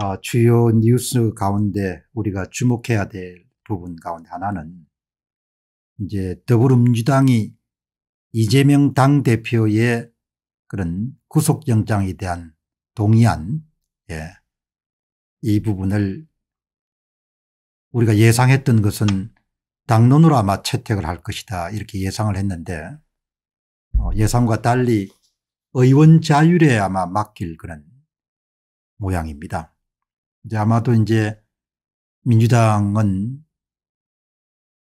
아, 주요 뉴스 가운데 우리가 주목해야 될 부분 가운데 하나는 이제 더불어민주당이 이재명 당대표의 그런 구속영장에 대한 동의안, 예. 이 부분을 우리가 예상했던 것은 당론으로 아마 채택을 할 것이다 이렇게 예상을 했는데 어, 예상과 달리 의원 자율에 아마 맡길 그런 모양입니다. 이제 아마도 이제 민주당은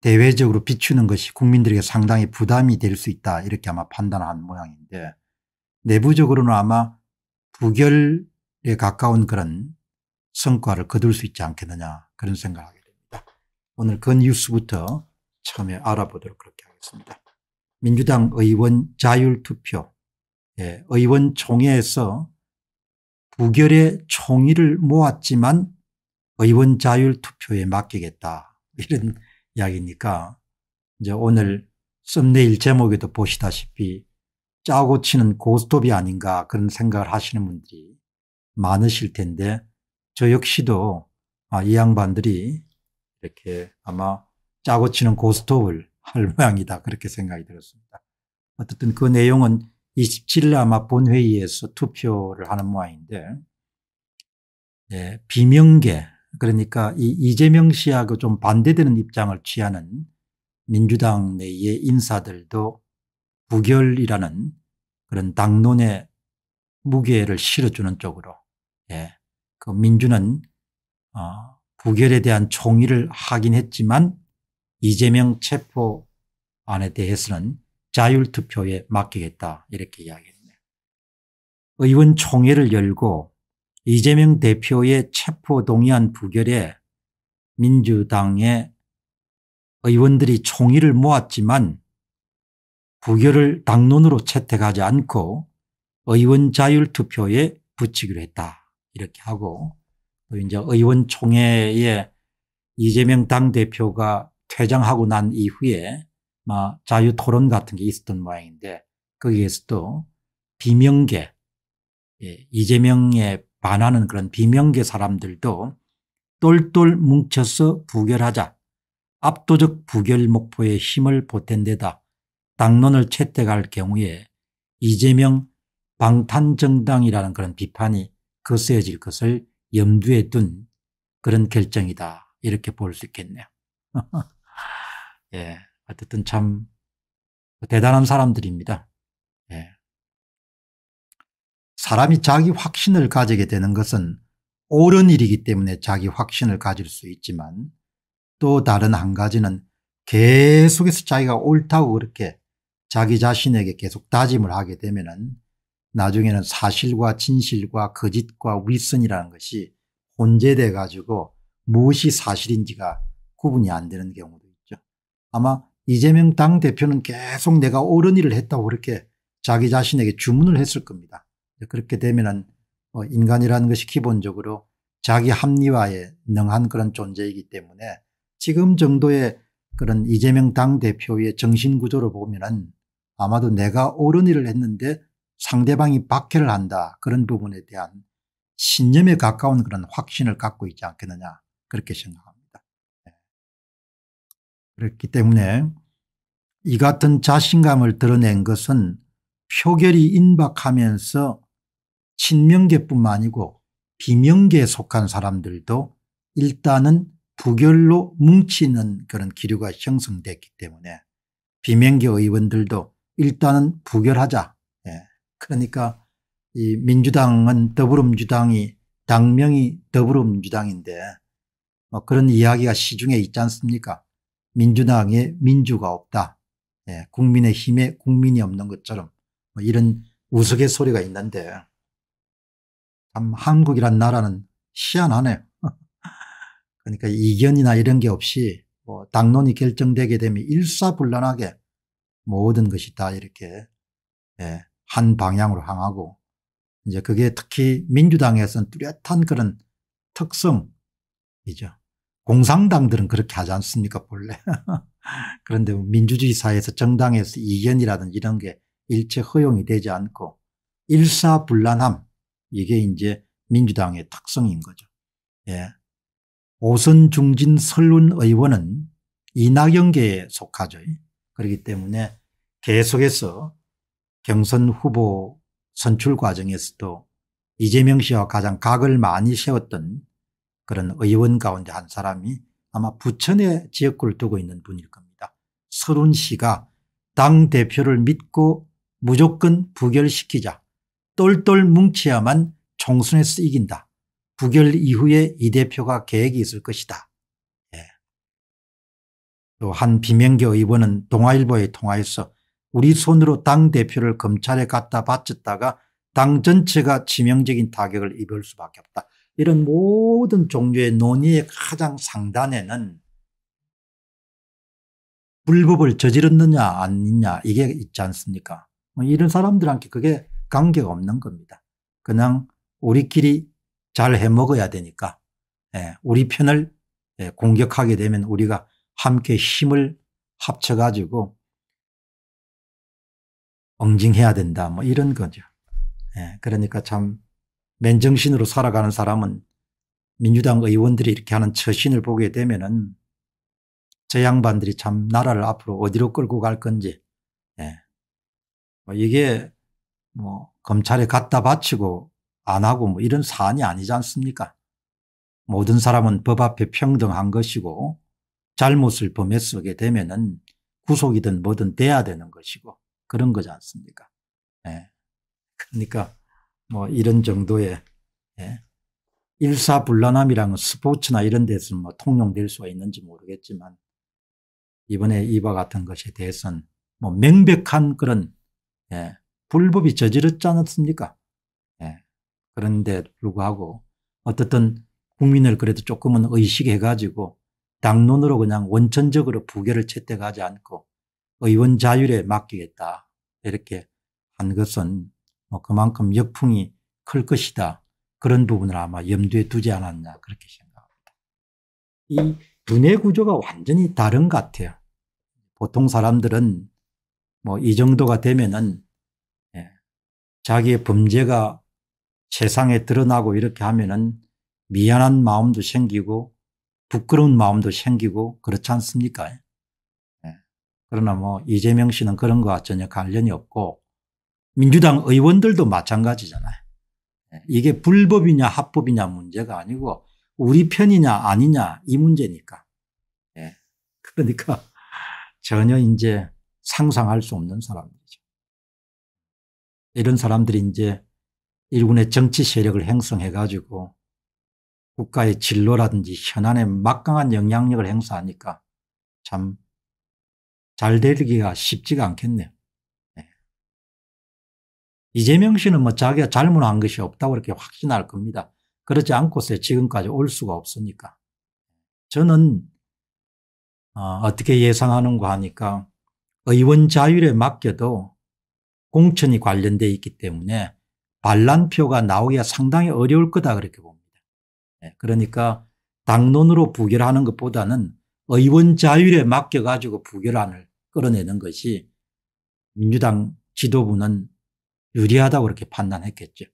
대외적으로 비추는 것이 국민들에게 상당히 부담이 될 수 있다 이렇게 아마 판단한 모양인데 내부적으로는 아마 부결에 가까운 그런 성과를 거둘 수 있지 않겠느냐 그런 생각하게 을 됩니다. 오늘 그 뉴스부터 처음에 알아보도록 그렇게 하겠습니다. 민주당 의원 자율투표 예, 의원총회에서 부결의 총의를 모았지만 의원 자율 투표에 맡기겠다 이런 이야기니까 이제 오늘 썸네일 제목에도 보시다시피 짜고 치는 고스톱이 아닌가 그런 생각을 하시는 분들이 많으실 텐데 저 역시도 아, 이 양반들이 이렇게 아마 짜고 치는 고스톱을 할 모양이다 그렇게 생각이 들었습니다. 어쨌든 그 내용은 27일 아마 본회의에서 투표를 하는 모양인데 예, 비명계 그러니까 이 이재명 씨하고 좀 반대되는 입장을 취하는 민주당 내의 인사들도 부결이라는 그런 당론의 무게를 실어주는 쪽으로 예, 그 민주는 어, 부결에 대한 총의를 하긴 했지만 이재명 체포안에 대해서는 자율투표에 맡기겠다 이렇게 이야기했네요. 의원 총회를 열고 이재명 대표의 체포동의안 부결에 민주당의 의원들이 총의를 모았지만 부결을 당론으로 채택하지 않고 의원 자율투표에 붙이기로 했다 이렇게 하고 또 이제 의원총회에 이재명 당대표가 퇴장하고 난 이후에 뭐 자유 토론 같은 게 있었던 모양인데 거기에서도 비명계 예, 이재명에 반하는 그런 비명계 사람들도 똘똘 뭉쳐서 부결하자 압도적 부결 목표에 힘을 보탠 데다 당론을 채택할 경우에 이재명 방탄정당이라는 그런 비판이 거세질 것을 염두에 둔 그런 결정이다 이렇게 볼 수 있겠네요. 예. 어쨌든 참 대단한 사람들입니다. 예. 사람이 자기 확신을 가지게 되는 것은 옳은 일이기 때문에 자기 확신을 가질 수 있지만 또 다른 한 가지는 계속해서 자기가 옳다고 그렇게 자기 자신에게 계속 다짐을 하게 되면은 나중에는 사실과 진실과 거짓과 윗선이라는 것이 혼재돼 가지고 무엇이 사실인지가 구분이 안 되는 경우도 있죠. 아마 이재명 당대표는 계속 내가 옳은 일을 했다고 그렇게 자기 자신에게 주문을 했을 겁니다. 그렇게 되면은 뭐 인간이라는 것이 기본적으로 자기 합리화에 능한 그런 존재이기 때문에 지금 정도의 그런 이재명 당대표의 정신구조를 보면은 아마도 내가 옳은 일을 했는데 상대방이 박해를 한다 그런 부분에 대한 신념에 가까운 그런 확신을 갖고 있지 않겠느냐 그렇게 생각합니다. 네. 그렇기 때문에 이 같은 자신감을 드러낸 것은 표결이 임박하면서 친명계뿐만 아니고 비명계에 속한 사람들도 일단은 부결로 뭉치는 그런 기류가 형성됐기 때문에 비명계 의원들도 일단은 부결하자. 예. 그러니까 이 민주당은 더불어민주당이 당명이 더불어민주당인데 뭐 그런 이야기가 시중에 있지 않습니까 민주당에 민주가 없다. 예, 국민의 힘에 국민이 없는 것처럼 뭐 이런 우스갯소리가 있는데 참 한국이란 나라는 희한하네요. 그러니까 이견이나 이런 게 없이 뭐 당론이 결정되게 되면 일사불란하게 모든 것이 다 이렇게 예, 한 방향으로 향하고 이제 그게 특히 민주당에서는 뚜렷한 그런 특성이죠. 공산당들은 그렇게 하지 않습니까 본래. 그런데 뭐 민주주의 사회에서 정당에서 이견이라든 지 이런 게 일체 허용이 되지 않고 일사불란함 이게 이제 민주당의 특성인 거죠. 예. 오선중진 설운 의원은 이낙연계에 속하죠. 그렇기 때문에 계속해서 경선 후보 선출 과정에서도 이재명 씨와 가장 각을 많이 세웠던 그런 의원 가운데 한 사람이 아마 부천의 지역구를 두고 있는 분일 겁니다. 서른 씨가 당 대표를 믿고 무조건 부결시키자 똘똘 뭉쳐야만 총선에서 이긴다. 부결 이후에 이 대표가 계획이 있을 것이다. 예. 또한 비명계 의원은 동아일보에 통화해서 우리 손으로 당 대표를 검찰에 갖다 바쳤다가 당 전체가 치명적인 타격을 입을 수밖에 없다. 이런 모든 종류의 논의의 가장 상단에는 불법을 저지렀느냐 아니냐 이게 있지 않습니까? 뭐 이런 사람들한테 그게 관계가 없는 겁니다. 그냥 우리끼리 잘 해먹어야 되니까 예, 우리 편을 예, 공격하게 되면 우리가 함께 힘을 합쳐가지고 엉징해야 된다 뭐 이런 거죠. 예, 그러니까 참 맨정신으로 살아가는 사람은 민주당 의원들이 이렇게 하는 처신을 보게 되면은 저 양반들이 참 나라를 앞으로 어디로 끌고 갈 건지 예. 뭐 이게 뭐 검찰에 갖다 바치고 안 하고 뭐 이런 사안이 아니지 않습니까 모든 사람은 법 앞에 평등한 것이고 잘못을 범했으게 되면은 구속이든 뭐든 돼야 되는 것이고 그런 거지 않습니까 예. 그러니까 뭐 이런 정도의 예. 일사불란함이랑 스포츠나 이런 데서는 뭐 통용될 수가 있는지 모르겠지만 이번에 이와 같은 것에 대해서는 뭐 명백한 그런 예, 불법이 저지렀지 않았습니까? 예, 그런데 불구하고 어떻든 국민을 그래도 조금은 의식해가지고 당론으로 그냥 원천적으로 부결을 채택하지 않고 의원 자율에 맡기겠다 이렇게 한 것은 뭐 그만큼 역풍이 클 것이다. 그런 부분을 아마 염두에 두지 않았나 그렇게 생각합니다. 이 두뇌 구조가 완전히 다른 것 같아요. 보통 사람들은 뭐 이 정도가 되면은 예, 자기의 범죄가 세상에 드러나고 이렇게 하면은 미안한 마음도 생기고 부끄러운 마음도 생기고 그렇지 않습니까? 예. 그러나 뭐 이재명 씨는 그런 거와 전혀 관련이 없고 민주당 의원들도 마찬가지잖아요. 네. 이게 불법이냐 합법이냐 문제가 아니고 우리 편이냐 아니냐 이 문제니까. 네. 그러니까 전혀 이제 상상할 수 없는 사람들이죠. 이런 사람들이 이제 일군의 정치 세력을 행성해 가지고 국가의 진로라든지 현안에 막강한 영향력을 행사하니까 참 잘 되기가 쉽지가 않겠네요. 이재명 씨는 뭐 자기가 잘못한 것이 없다고 이렇게 확신할 겁니다. 그렇지 않고서 지금까지 올 수가 없으니까. 저는 어, 떻게 예상하는가 하니까 의원 자율에 맡겨도 공천이 관련돼 있기 때문에 반란표가 나오기가 상당히 어려울 거다 그렇게 봅니다. 예, 그러니까 당론으로 부결하는 것보다는 의원 자율에 맡겨가지고 부결안을 끌어내는 것이 민주당 지도부는 유리하다고 그렇게 판단했겠죠.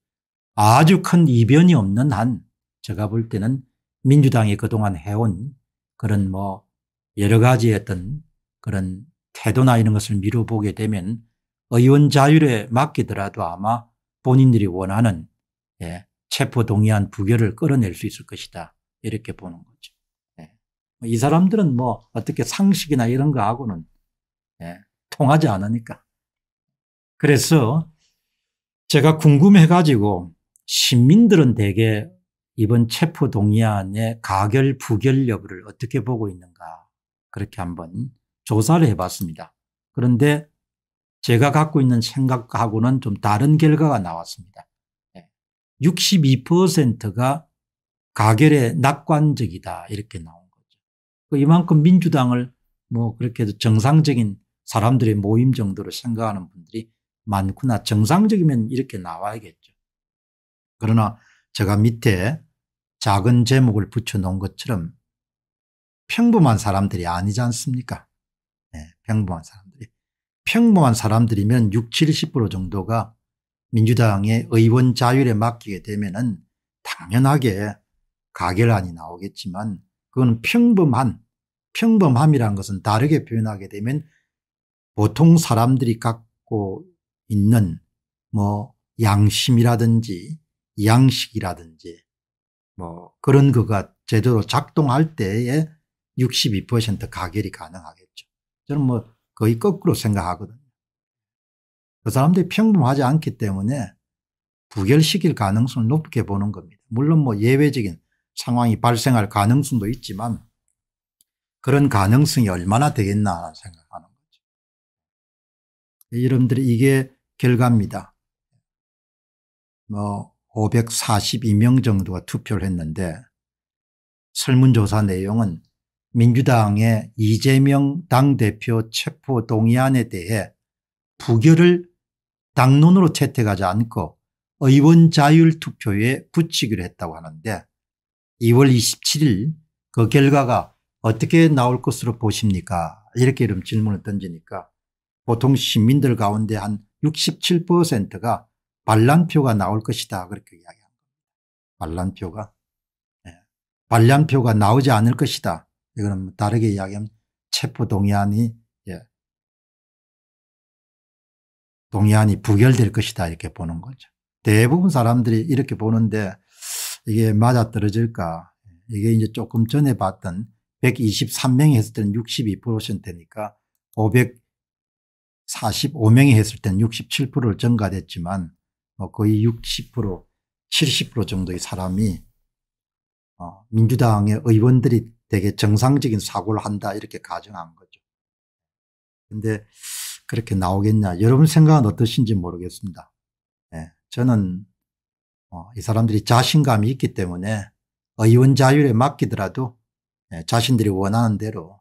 아주 큰 이변이 없는 한 제가 볼 때는 민주당이 그동안 해온 그런 뭐 여러 가지 어떤 그런 태도나 이런 것을 미뤄보게 되면 의원 자율에 맡기더라도 아마 본인들이 원하는 예, 체포동의안 부결을 끌어낼 수 있을 것이다. 이렇게 보는 거죠. 예. 이 사람들은 뭐 어떻게 상식이나 이런 거하고는 예, 통하지 않으니까. 그래서 제가 궁금해가지고 시민들은 대개 이번 체포 동의안의 가결 부결 여부를 어떻게 보고 있는가 그렇게 한번 조사를 해봤습니다. 그런데 제가 갖고 있는 생각하고는 좀 다른 결과가 나왔습니다. 62%가 예. 가결에 낙관적이다 이렇게 나온 거죠. 그 이만큼 민주당을 뭐 그렇게 정상적인 사람들의 모임 정도로 생각하는 분들이 많구나. 정상적이면 이렇게 나와야겠죠. 그러나 제가 밑에 작은 제목을 붙여놓은 것처럼 평범한 사람들이 아니지 않습니까? 네, 평범한 사람들이. 평범한 사람들이면 60, 70% 정도가 민주당의 의원 자율에 맡기게 되면은 당연하게 가결안이 나오겠지만 그건 평범한 평범함이란 것은 다르게 표현하게 되면 보통 사람들이 갖고 있는 뭐 양심이라든지 양식이라든지 뭐 그런 거가 제대로 작동할 때에 62% 가결이 가능하겠죠. 저는 뭐 거의 거꾸로 생각하거든요. 그 사람들이 평범하지 않기 때문에 부결시킬 가능성을 높게 보는 겁니다. 물론 뭐 예외적인 상황이 발생할 가능성도 있지만 그런 가능성이 얼마나 되겠나 생각하는 거죠. 여러분들이 이게 결과입니다. 뭐 542명 정도가 투표를 했는데 설문조사 내용은 민주당의 이재명 당대표 체포동의안에 대해 부결을 당론으로 채택하지 않고 의원 자율 투표에 붙이기로 했다고 하는데 2월 27일 그 결과가 어떻게 나올 것으로 보십니까 이렇게 이런 질문을 던지니까 보통 시민들 가운데 한 67%가 반란표가 나올 것이다 그렇게 이야기한겁니다 반란표가 네. 반란표가 나오지 않을 것이다. 이거는 뭐 다르게 이야기하면 체포 동의안이 예. 동의안이 부결될 것이다 이렇게 보는 거죠. 대부분 사람들이 이렇게 보는데 이게 맞아떨어질까 이게 이제 조금 전에 봤던 123명이 했을 때는 62%니까 500 45명이 했을 때는 67%를 증가됐지만 뭐 거의 60% 70% 정도의 사람이 어 민주당의 의원들이 되게 정상적인 사고를 한다 이렇게 가정한 거죠. 근데 그렇게 나오겠냐 여러분 생각은 어떠신지 모르겠습니다. 예, 저는 어이 사람들이 자신감이 있기 때문에 의원 자율에 맡기더라도 예, 자신들이 원하는 대로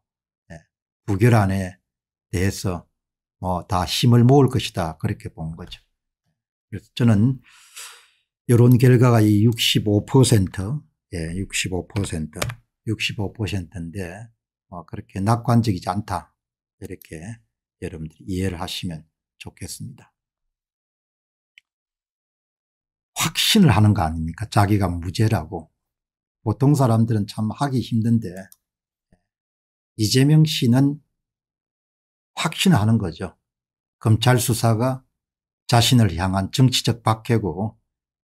예, 부결안에 대해서 뭐다 힘을 모을 것이다 그렇게 본 거죠. 그래서 저는 여론 결과가 이65% 예, 65% 65%인데 뭐 그렇게 낙관적이지 않다 이렇게 여러분들 이해를 하시면 좋겠습니다. 확신을 하는 거 아닙니까? 자기가 무죄라고. 보통 사람들은 참 하기 힘든데 이재명 씨는 확신하는 거죠. 검찰 수사가 자신을 향한 정치적 박해고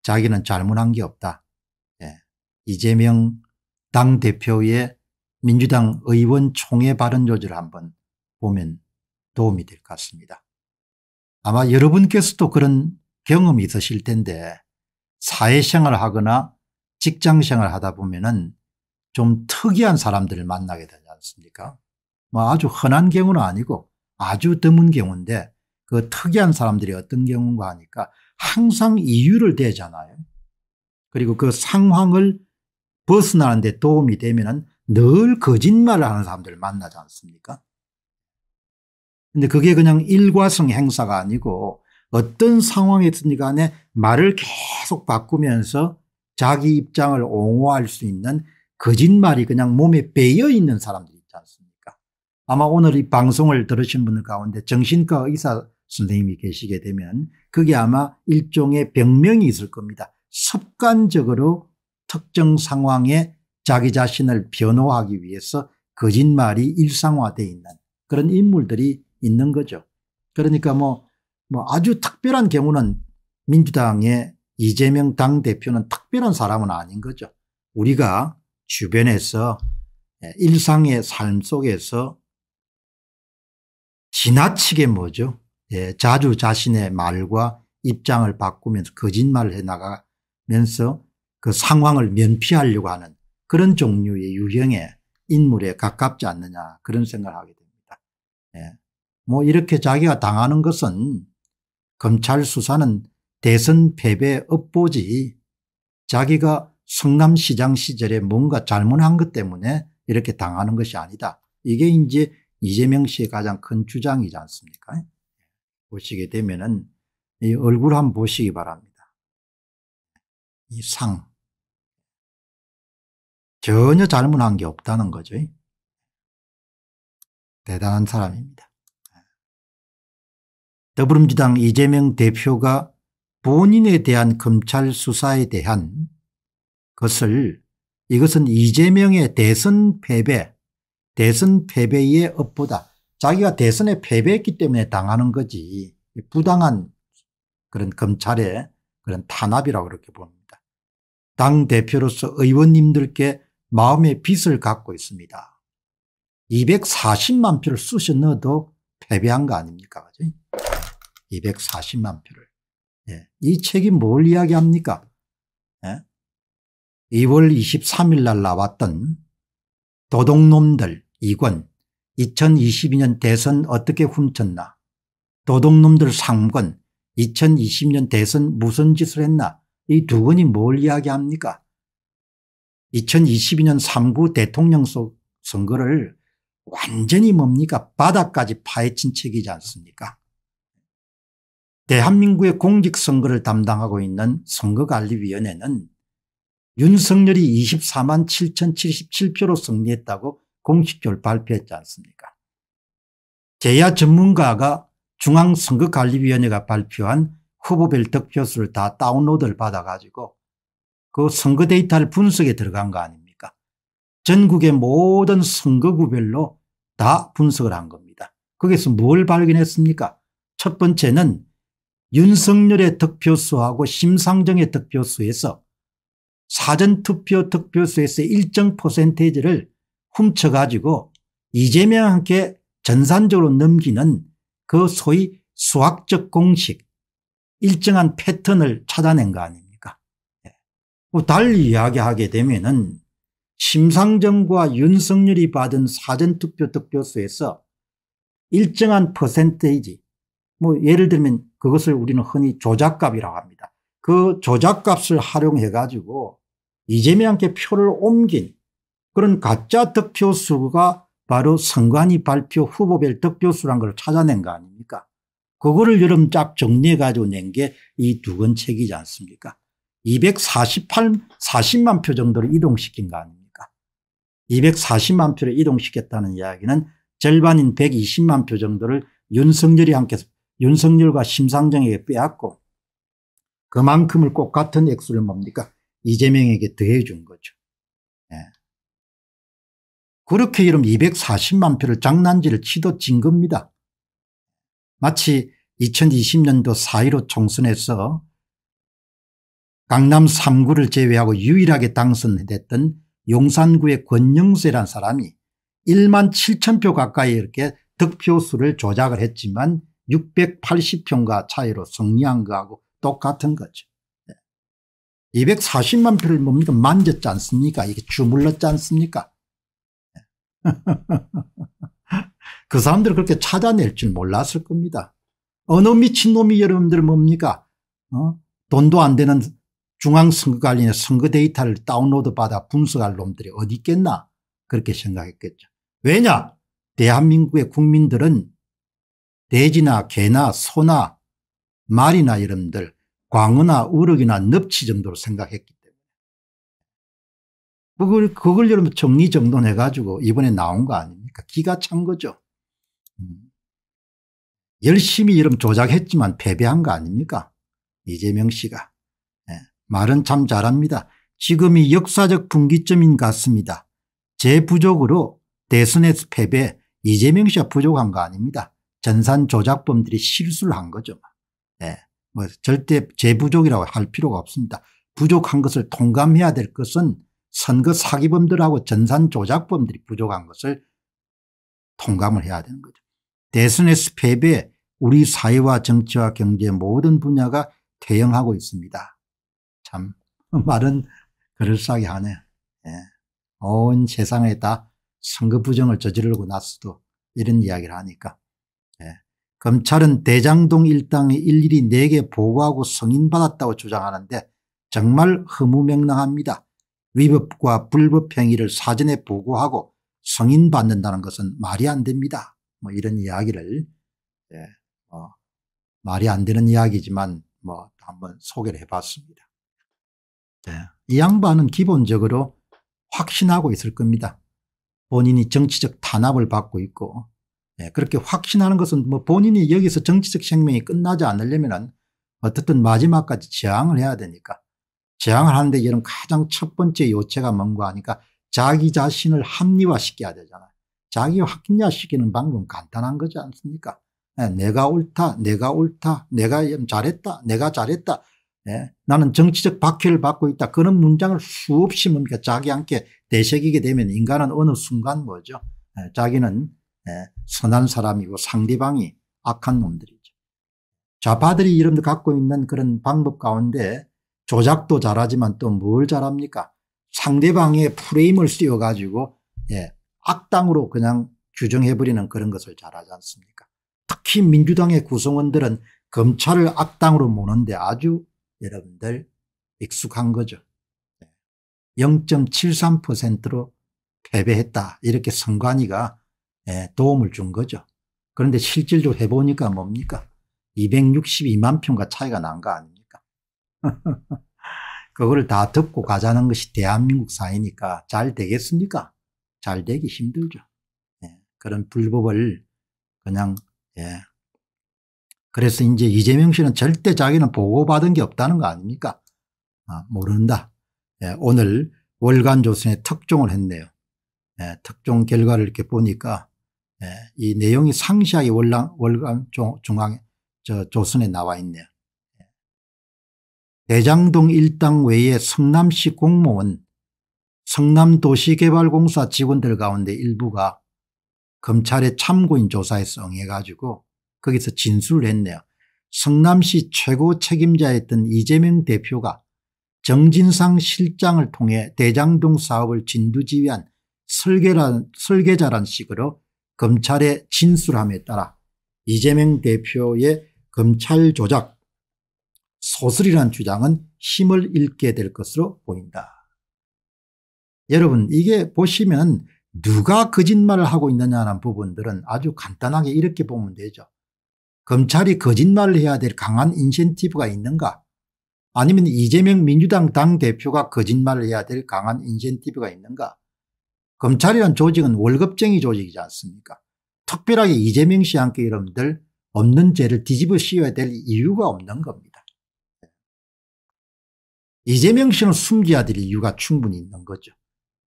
자기는 잘못한 게 없다. 예. 이재명 당대표의 민주당 의원 총회 발언 조절 한번 보면 도움이 될 것 같습니다. 아마 여러분께서도 그런 경험이 있으실 텐데 사회생활 을 하거나 직장생활 을 하다 보면은 좀 특이한 사람들을 만나게 되지 않습니까? 뭐 아주 흔한 경우는 아니고 아주 드문 경우인데 그 특이한 사람들이 어떤 경우인가 하니까 항상 이유를 대잖아요. 그리고 그 상황을 벗어나는 데 도움이 되면 늘 거짓말을 하는 사람들을 만나지 않습니까? 근데 그게 그냥 일과성 행사가 아니고 어떤 상황에 있든지 간에 말을 계속 바꾸면서 자기 입장을 옹호할 수 있는 거짓말이 그냥 몸에 배어 있는 사람들 아마 오늘 이 방송을 들으신 분들 가운데 정신과 의사 선생님이 계시게 되면 그게 아마 일종의 병명이 있을 겁니다. 습관적으로 특정 상황에 자기 자신을 변호하기 위해서 거짓말이 일상화되어 있는 그런 인물들이 있는 거죠. 그러니까 뭐, 뭐 아주 특별한 경우는 민주당의 이재명 당대표는 특별한 사람은 아닌 거죠. 우리가 주변에서 예, 일상의 삶 속에서 지나치게 뭐죠 예, 자주 자신의 말과 입장을 바꾸면서 거짓말을 해나가면서 그 상황을 면피하려고 하는 그런 종류의 유형의 인물에 가깝지 않느냐 그런 생각을 하게 됩니다. 예. 뭐 이렇게 자기가 당하는 것은 검찰 수사는 대선 패배 업보지 자기가 성남시장 시절에 뭔가 잘못한 것 때문에 이렇게 당하는 것이 아니다. 이게 이제 이재명 씨의 가장 큰 주장이지 않습니까? 보시게 되면은 이 얼굴 한번 보시기 바랍니다. 이 상. 전혀 잘못한 게 없다는 거죠. 대단한 사람입니다. 더불어민주당 이재명 대표가 본인에 대한 검찰 수사에 대한 것을 이것은 이재명의 대선 패배 대선 패배의 업보다 자기가 대선에 패배했기 때문에 당하는 거지 부당한 그런 검찰의 그런 탄압이라고 그렇게 봅니다. 당 대표로서 의원님들께 마음의 빚을 갖고 있습니다. 240만 표를 쑤셔 넣어도 패배한 거 아닙니까? 그죠? 240만 표를. 예. 이 책이 뭘 이야기합니까? 예? 2월 23일 날 나왔던 도둑놈들 2권 2022년 대선 어떻게 훔쳤나 도둑놈들 3권 2020년 대선 무슨 짓을 했나 이 두 권이 뭘 이야기합니까 2022년 3구 대통령 선거를 완전히 뭡니까 바닥까지 파헤친 책이지 않습니까 대한민국의 공직선거를 담당하고 있는 선거관리위원회는 윤석열이 24만 7,077표로 승리했다고 공식적으로 발표했지 않습니까 제야 전문가가 중앙선거관리위원회가 발표한 후보별 득표수를 다 다운로드를 받아가지고 그 선거 데이터를 분석에 들어간 거 아닙니까 전국의 모든 선거구별로 다 분석을 한 겁니다. 거기서 뭘 발견했습니까 첫 번째는 윤석열의 득표수하고 심상정의 득표수에서 사전투표 득표수에서 일정 퍼센테이지를 훔쳐가지고 이재명한테 전산적으로 넘기는 그 소위 수학적 공식 일정한 패턴을 찾아낸 거 아닙니까 예. 뭐 달리 이야기하게 되면 은 심상정과 윤석열이 받은 사전투표 득표수에서 일정한 퍼센테이지 뭐 예를 들면 그것을 우리는 흔히 조작값이라고 합니다. 그 조작값을 활용해 가지고 이재명께 표를 옮긴 그런 가짜 득표수가 바로 선관위 발표 후보별 득표수란 걸 찾아낸 거 아닙니까 그거를 여름 쫙 정리해 가지고 낸 게 이 두 권 책이지 않습니까 248, 40만 표 정도를 이동시킨 거 아닙니까 240만 표를 이동시켰다는 이야기는 절반인 120만 표 정도를 윤석열이 함께 윤석열과 심상정에게 빼앗고 그만큼을 꼭 같은 액수를 뭡니까 이재명에게 더해준 거죠. 예. 그렇게 이름 240만 표를 장난질을 치도 찐 겁니다. 마치 2020년도 4.15 총선에서 강남 3구를 제외하고 유일하게 당선됐던 용산구의 권영세란 사람이 1만 7천 표 가까이 이렇게 득표수를 조작을 했지만 6 8 0표가 차이로 승리한 거하고 똑같은 거죠. 240만 표를 뭡니까 만졌지 않습니까 이게 주물렀지 않습니까 그 사람들 을 그렇게 찾아낼 줄 몰랐을 겁니다 어느 미친놈이 여러분들 뭡니까 어? 돈도 안 되는 중앙선거관리의 선거 데이터를 다운로드 받아 분석할 놈들이 어디 있겠나 그렇게 생각했겠죠 왜냐 대한민국의 국민들은 돼지나 개나 소나 말이나 여러분들 광어나 우럭이나 넙치 정도로 생각했기 때문에 그걸 그걸 여러분 정리 정돈해 가지고 이번에 나온 거 아닙니까? 기가 찬 거죠. 음. 열심히 여러분 조작했지만 패배한 거 아닙니까? 이재명 씨가 네. 말은 참 잘합니다. 지금이 역사적 분기점인 같습니다. 제 부족으로 대선에서 패배 이재명 씨가 부족한 거 아닙니다. 전산 조작범들이 실수를 한 거죠. 네. 뭐 절대 재부족이라고 할 필요가 없습니다. 부족한 것을 통감해야 될 것은 선거 사기범들하고 전산 조작범들이 부족한 것을 통감을 해야 되는 거죠. 대선에서 패배 우리 사회와 정치와 경제 모든 분야가 대응하고 있습니다. 참 말은 그럴싸하게 하네. 예. 온 세상에 다 선거 부정을 저지르고 났어도 이런 이야기를 하니까 검찰은 대장동 일당이 일일이 내게 보고하고 성인받았다고 주장하는데 정말 허무맹랑합니다. 위법과 불법 행위를 사전에 보고하고 성인받는다는 것은 말이 안 됩니다. 뭐 이런 이야기를 예, 어, 말이 안 되는 이야기지만 뭐 한번 소개를 해봤습니다. 예, 이 양반은 기본적으로 확신하고 있을 겁니다. 본인이 정치적 탄압을 받고 있고 예, 그렇게 확신하는 것은 뭐 본인이 여기서 정치적 생명이 끝나지 않으려면 어떻든 마지막까지 저항을 해야 되니까 저항을 하는데 이런 가장 첫 번째 요체가 뭔가 하니까 자기 자신을 합리화시켜야 되잖아요. 자기 합리화시키는 방법은 간단한 거지 않습니까? 예, 내가 옳다 내가 옳다 내가 잘했다 내가 잘했다 예? 나는 정치적 박해를 받고 있다. 그런 문장을 수없이 뭡니까 자기 함께 되새기게 되면 인간은 어느 순간 뭐죠. 예, 자기는 예, 선한 사람이고 상대방이 악한 놈들이죠. 좌파들이 이름도 갖고 있는 그런 방법 가운데 조작도 잘하지만 또 뭘 잘합니까? 상대방의 프레임을 씌워가지고 예, 악당으로 그냥 규정해버리는 그런 것을 잘하지 않습니까? 특히 민주당의 구성원들은 검찰을 악당으로 모는데 아주 여러분들 익숙한 거죠. 0.73%로 예, 패배했다. 이렇게 선관위가 예, 도움을 준 거죠. 그런데 실질적으로 해보니까 뭡니까? 262만 표가 차이가 난 거 아닙니까? 그거를 다 덮고 가자는 것이 대한민국 사회니까 잘 되겠습니까? 잘 되기 힘들죠. 예, 그런 불법을 그냥 예. 그래서 이제 이재명 씨는 절대 자기는 보고받은 게 없다는 거 아닙니까? 아, 모른다. 예, 오늘 월간조선에 특종을 했네요. 예, 특종 결과를 이렇게 보니까 예, 이 내용이 상시하게 월간, 월간 중앙 저 조선에 나와 있네요. 예. 대장동 일당 외에 성남시 공무원 성남도시개발공사 직원들 가운데 일부가 검찰의 참고인 조사에 성해가지고 거기서 진술을 했네요. 성남시 최고 책임자였던 이재명 대표가 정진상 실장을 통해 대장동 사업을 진두지휘한 설계란, 설계자란 식으로 검찰의 진술함에 따라 이재명 대표의 검찰 조작 소설이란 주장은 힘을 잃게 될 것으로 보인다. 여러분 이게 보시면 누가 거짓말을 하고 있느냐는 부분들은 아주 간단하게 이렇게 보면 되죠. 검찰이 거짓말을 해야 될 강한 인센티브가 있는가 아니면 이재명 민주당 당대표가 거짓말을 해야 될 강한 인센티브가 있는가 검찰이란 조직은 월급쟁이 조직이지 않습니까 특별하게 이재명 씨와 함께 여러분들 없는 죄를 뒤집어 씌워야 될 이유가 없는 겁니다. 이재명 씨는 숨겨야 될 이유가 충분히 있는 거죠.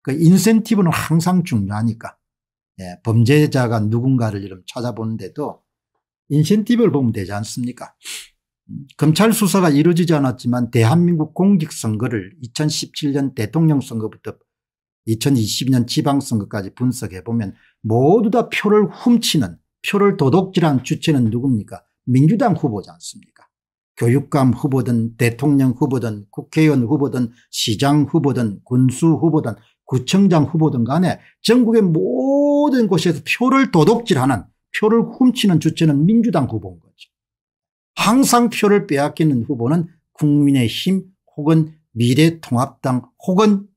그 인센티브는 항상 중요하니까 예, 범죄자가 누군가를 이름 찾아보는데도 인센티브를 보면 되지 않습니까 검찰 수사가 이루어지지 않았지만 대한민국 공직선거를 2017년 대통령 선거부터 2020년 지방선거까지 분석해 보면 모두 다 표를 훔치는 표를 도둑질한 주체는 누굽니까? 민주당 후보지 않습니까? 교육감 후보든 대통령 후보든 국회의원 후보든 시장 후보든 군수 후보든 구청장 후보든 간에 전국의 모든 곳에서 표를 도둑질하는 표를 훔치는 주체는 민주당 후보인 거죠. 항상 표를 빼앗기는 후보는 국민의힘 혹은 미래통합당 혹은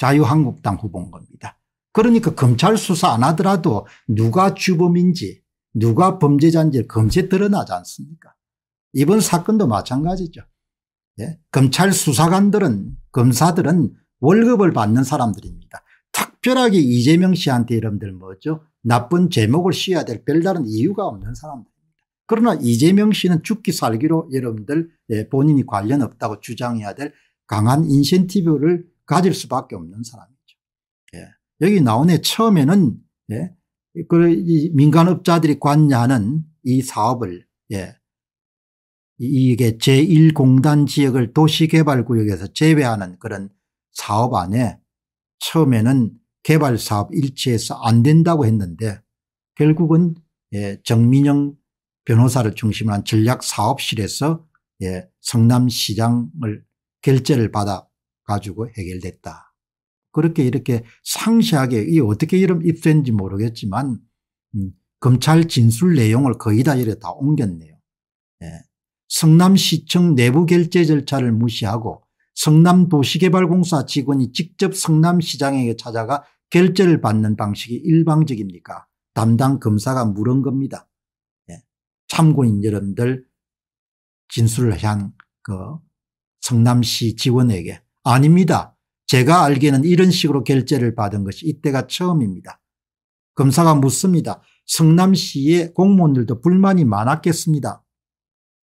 자유한국당 후보인 겁니다. 그러니까 검찰 수사 안 하더라도 누가 주범인지 누가 범죄자인지 검색 드러나지 않습니까 이번 사건도 마찬가지죠. 예? 검찰 수사관들은 검사들은 월급을 받는 사람들입니다. 특별하게 이재명 씨한테 이름분들 뭐죠 나쁜 제목을 씌워야 될 별다른 이유가 없는 사람들입니다. 그러나 이재명 씨는 죽기 살기로 여러분들 예, 본인이 관련 없다고 주장해야 될 강한 인센티브를 가질 수밖에 없는 사람이죠. 예. 여기 나오네 처음에는 예. 그 민간업자들이 관여하는 이 사업을 예. 이게 제1공단 지역을 도시개발구역에서 제외하는 그런 사업 안에 처음에는 개발사업 일치해서 안 된다고 했는데 결국은 예, 정민영 변호사를 중심으로 한 전략사업실에서 예, 성남시장을 결재를 받아 가지고 해결됐다. 그렇게 이렇게 상세하게 이 어떻게 이름 입수했는지 모르겠지만 음, 검찰 진술 내용을 거의 다 이래 다 옮겼네요. 예. 성남시청 내부 결제 절차를 무시하고 성남도시개발공사 직원이 직접 성남시장에게 찾아가 결제를 받는 방식이 일방적입니까? 담당 검사가 물은 겁니다. 예. 참고인 여러분들 진술을 한그 성남시 직원에게 아닙니다. 제가 알기에는 이런 식으로 결제를 받은 것이 이때가 처음입니다. 검사가 묻습니다. 성남시의 공무원들도 불만이 많았겠습니다.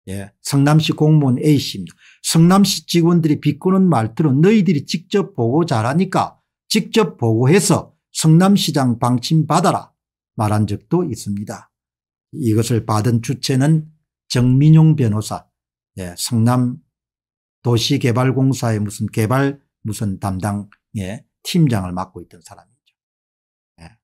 예, 성남시 공무원 A씨입니다. 성남시 직원들이 비꼬는 말투로 너희들이 직접 보고 자라니까 직접 보고해서 성남시장 방침 받아라 말한 적도 있습니다. 이것을 받은 주체는 정민용 변호사 예, 성남 도시개발공사의 무슨 개발 무슨 담당의 팀장을 맡고 있던 사람이죠. 네. 예.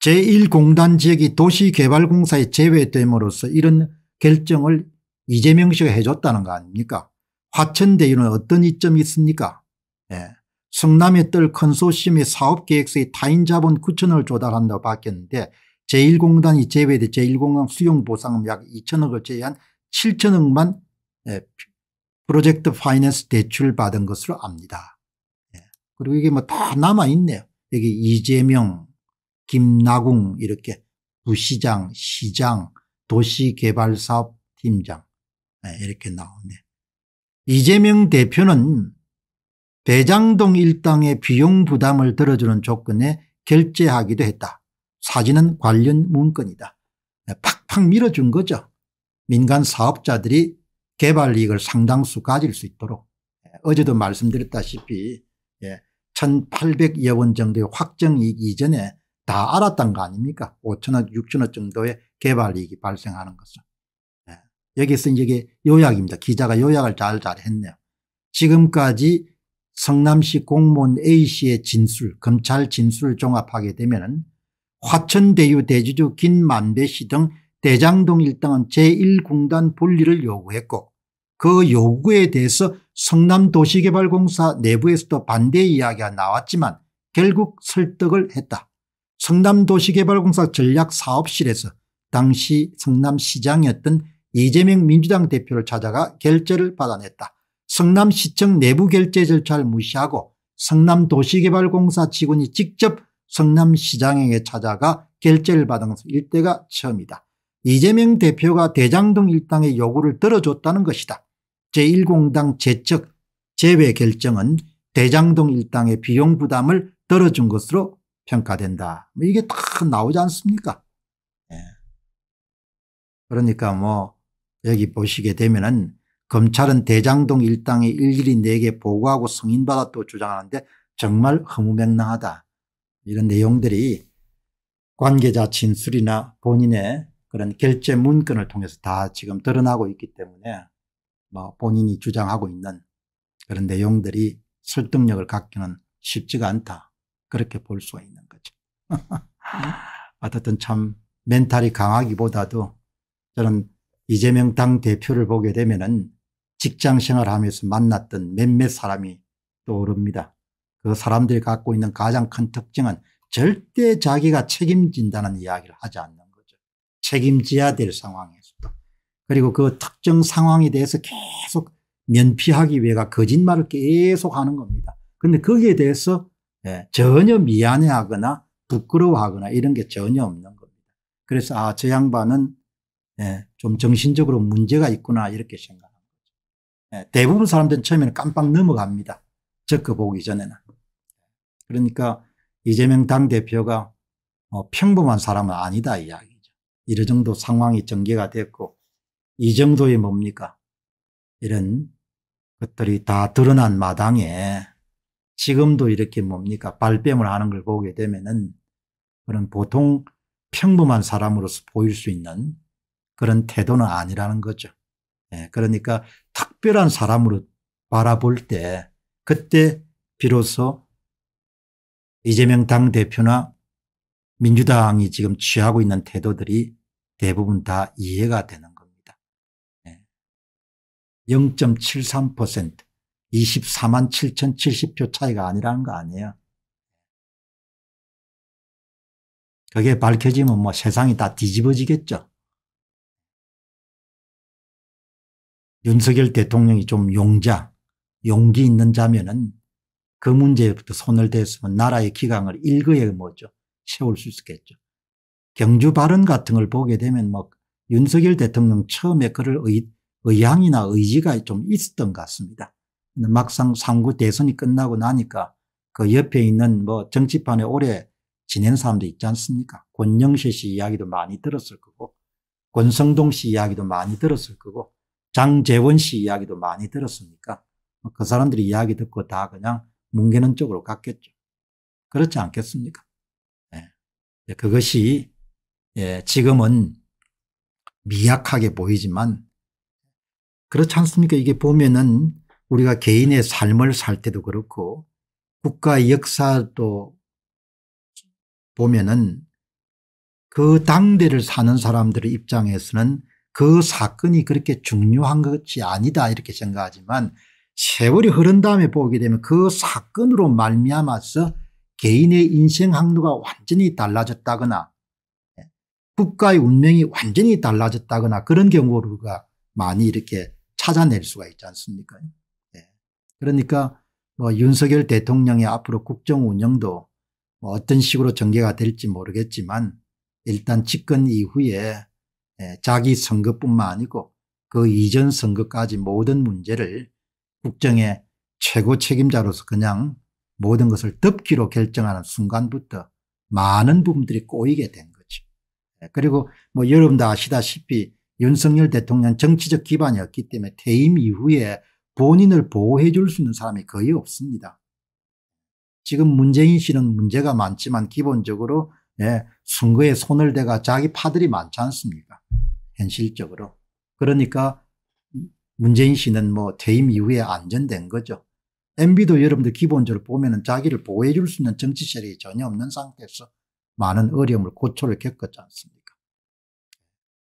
제1공단 지역이 도시개발공사에 제외됨으로써 이런 결정을 이재명 씨가 해줬다는 거 아닙니까? 화천대유는 어떤 이점이 있습니까? 네. 성남의 뜰 컨소시엄의 사업계획서에 타인자본 9천을 조달한다고 밝혔는데 제1공단이 제외돼 제1공단 수용보상금 약 2천억을 제외한 7천억만 예, 프로젝트 파이낸스 대출 받은 것으로 압니다. 예, 그리고 이게 뭐 다 남아 있네요. 여기 이재명, 김나궁 이렇게 부시장, 시장, 도시개발사업팀장 예, 이렇게 나오네. 이재명 대표는 대장동 일당의 비용 부담을 들어주는 조건에 결제하기도 했다. 사진은 관련 문건이다. 팍팍 밀어준 거죠. 민간 사업자들이 개발 이익을 상당수 가질 수 있도록 예, 어제도 말씀드렸다시피 1800여 예, 원 정도의 확정이익 이전에 다 알았던 거 아닙니까 5천억 6천억 정도의 개발이익이 발생하는 것은 예, 여기서 이게 요약입니다 기자가 요약을 잘 잘했네요 지금까지 성남시 공무원 A씨의 진술 검찰 진술을 종합하게 되면 화천대유 대주주 김만배씨 등 대장동 일당은 제1공단 분리를 요구했고 그 요구에 대해서 성남도시개발공사 내부에서도 반대 이야기가 나왔지만 결국 설득을 했다. 성남도시개발공사 전략사업실에서 당시 성남시장이었던 이재명 민주당 대표를 찾아가 결재를 받아냈다. 성남시청 내부 결재 절차를 무시하고 성남도시개발공사 직원이 직접 성남시장에게 찾아가 결재를 받은 것은 일대가 처음이다. 이재명 대표가 대장동 일당의 요구를 들어줬다는 것이다. 제1공당 제척 제외 결정은 대장동 일당의 비용 부담을 덜어준 것으로 평가된다. 뭐 이게 다 나오지 않습니까? 예. 그러니까 뭐 여기 보시게 되면은 검찰은 대장동 일당이 일일이 내게 네 보고하고 승인받았다고 주장하는데 정말 허무맹랑하다. 이런 내용들이 관계자 진술이나 본인의 그런 결제 문건을 통해서 다 지금 드러나고 있기 때문에 뭐 본인이 주장하고 있는 그런 내용들이 설득력을 갖기는 쉽지가 않다. 그렇게 볼 수가 있는 거죠. 아. 어쨌든 참 멘탈이 강하기보다도 저는 이재명 당 대표를 보게 되면은 직장 생활하면서 만났던 몇몇 사람이 떠오릅니다. 그 사람들이 갖고 있는 가장 큰 특징은 절대 자기가 책임진다는 이야기를 하지 않는 거죠. 책임져야 될 상황에 그리고 그 특정 상황에 대해서 계속 면피하기 위해가 거짓말을 계속 하는 겁니다. 근데 거기에 대해서 예, 전혀 미안해하거나 부끄러워하거나 이런 게 전혀 없는 겁니다. 그래서 아, 저 양반은 예, 좀 정신적으로 문제가 있구나 이렇게 생각합니다. 예, 대부분 사람들은 처음에는 깜빡 넘어갑니다. 적어보기 전에는. 그러니까 이재명 당대표가 어, 평범한 사람은 아니다 이야기죠. 이런 정도 상황이 전개가 됐고 이 정도의 뭡니까? 이런 것들이 다 드러난 마당에 지금도 이렇게 뭡니까? 발뺌을 하는 걸 보게 되면은 그런 보통 평범한 사람으로서 보일 수 있는 그런 태도는 아니라는 거죠. 예, 그러니까 특별한 사람으로 바라볼 때 그때 비로소 이재명 당대표나 민주당이 지금 취하고 있는 태도들이 대부분 다 이해가 되는 0.73% 24만 7,070표 차이가 아니라는 거 아니에요. 그게 밝혀지면 뭐 세상이 다 뒤집어지겠죠. 윤석열 대통령이 좀 용자, 용기 있는 자면은 그 문제부터 손을 댔으면 나라의 기강을 일거에 뭐죠. 세울수 있었겠죠. 경주 발언 같은 걸 보게 되면 뭐 윤석열 대통령 처음에 그를 의, 의향이나 의지가 좀 있었던 것 같습니다. 막상 3구 대선이 끝나고 나니까 그 옆에 있는 뭐 정치판에 오래 지낸 사람도 있지 않습니까? 권영세 씨 이야기도 많이 들었을 거고, 권성동 씨 이야기도 많이 들었을 거고, 장재원 씨 이야기도 많이 들었으니까 뭐 그 사람들이 이야기 듣고 다 그냥 뭉개는 쪽으로 갔겠죠. 그렇지 않겠습니까? 예. 그것이 예, 지금은 미약하게 보이지만 그렇지 않습니까? 이게 보면은 우리가 개인의 삶을 살 때도 그렇고 국가의 역사도 보면은 그 당대를 사는 사람들의 입장에서는 그 사건이 그렇게 중요한 것이 아니다 이렇게 생각하지만 세월이 흐른 다음에 보게 되면 그 사건으로 말미암아서 개인의 인생 항로가 완전히 달라졌다거나 예, 국가의 운명이 완전히 달라졌다거나 그런 경우가 많이 이렇게 찾아낼 수가 있지 않습니까? 네. 그러니까 뭐 윤석열 대통령의 앞으로 국정 운영도 뭐 어떤 식으로 전개가 될지 모르겠지만 일단 집권 이후에 예, 자기 선거뿐만 아니고 그 이전 선거까지 모든 문제를 국정의 최고 책임자로서 그냥 모든 것을 덮기로 결정하는 순간부터 많은 부분들이 꼬이게 된 거죠. 예, 그리고 뭐 여러분도 아시다시피 윤석열 대통령 정치적 기반이었기 때문에 퇴임 이후에 본인을 보호해 줄 수 있는 사람이 거의 없습니다. 지금 문재인 씨는 문제가 많지만 기본적으로 예, 선거에 손을 대가 자기 파들이 많지 않습니까 현실적으로. 그러니까 문재인 씨는 뭐 퇴임 이후에 안전된 거죠. MB도 여러분들 기본적으로 보면 은 자기를 보호해 줄 수 있는 정치 세력이 전혀 없는 상태에서 많은 어려움을 고초를 겪었지 않습니까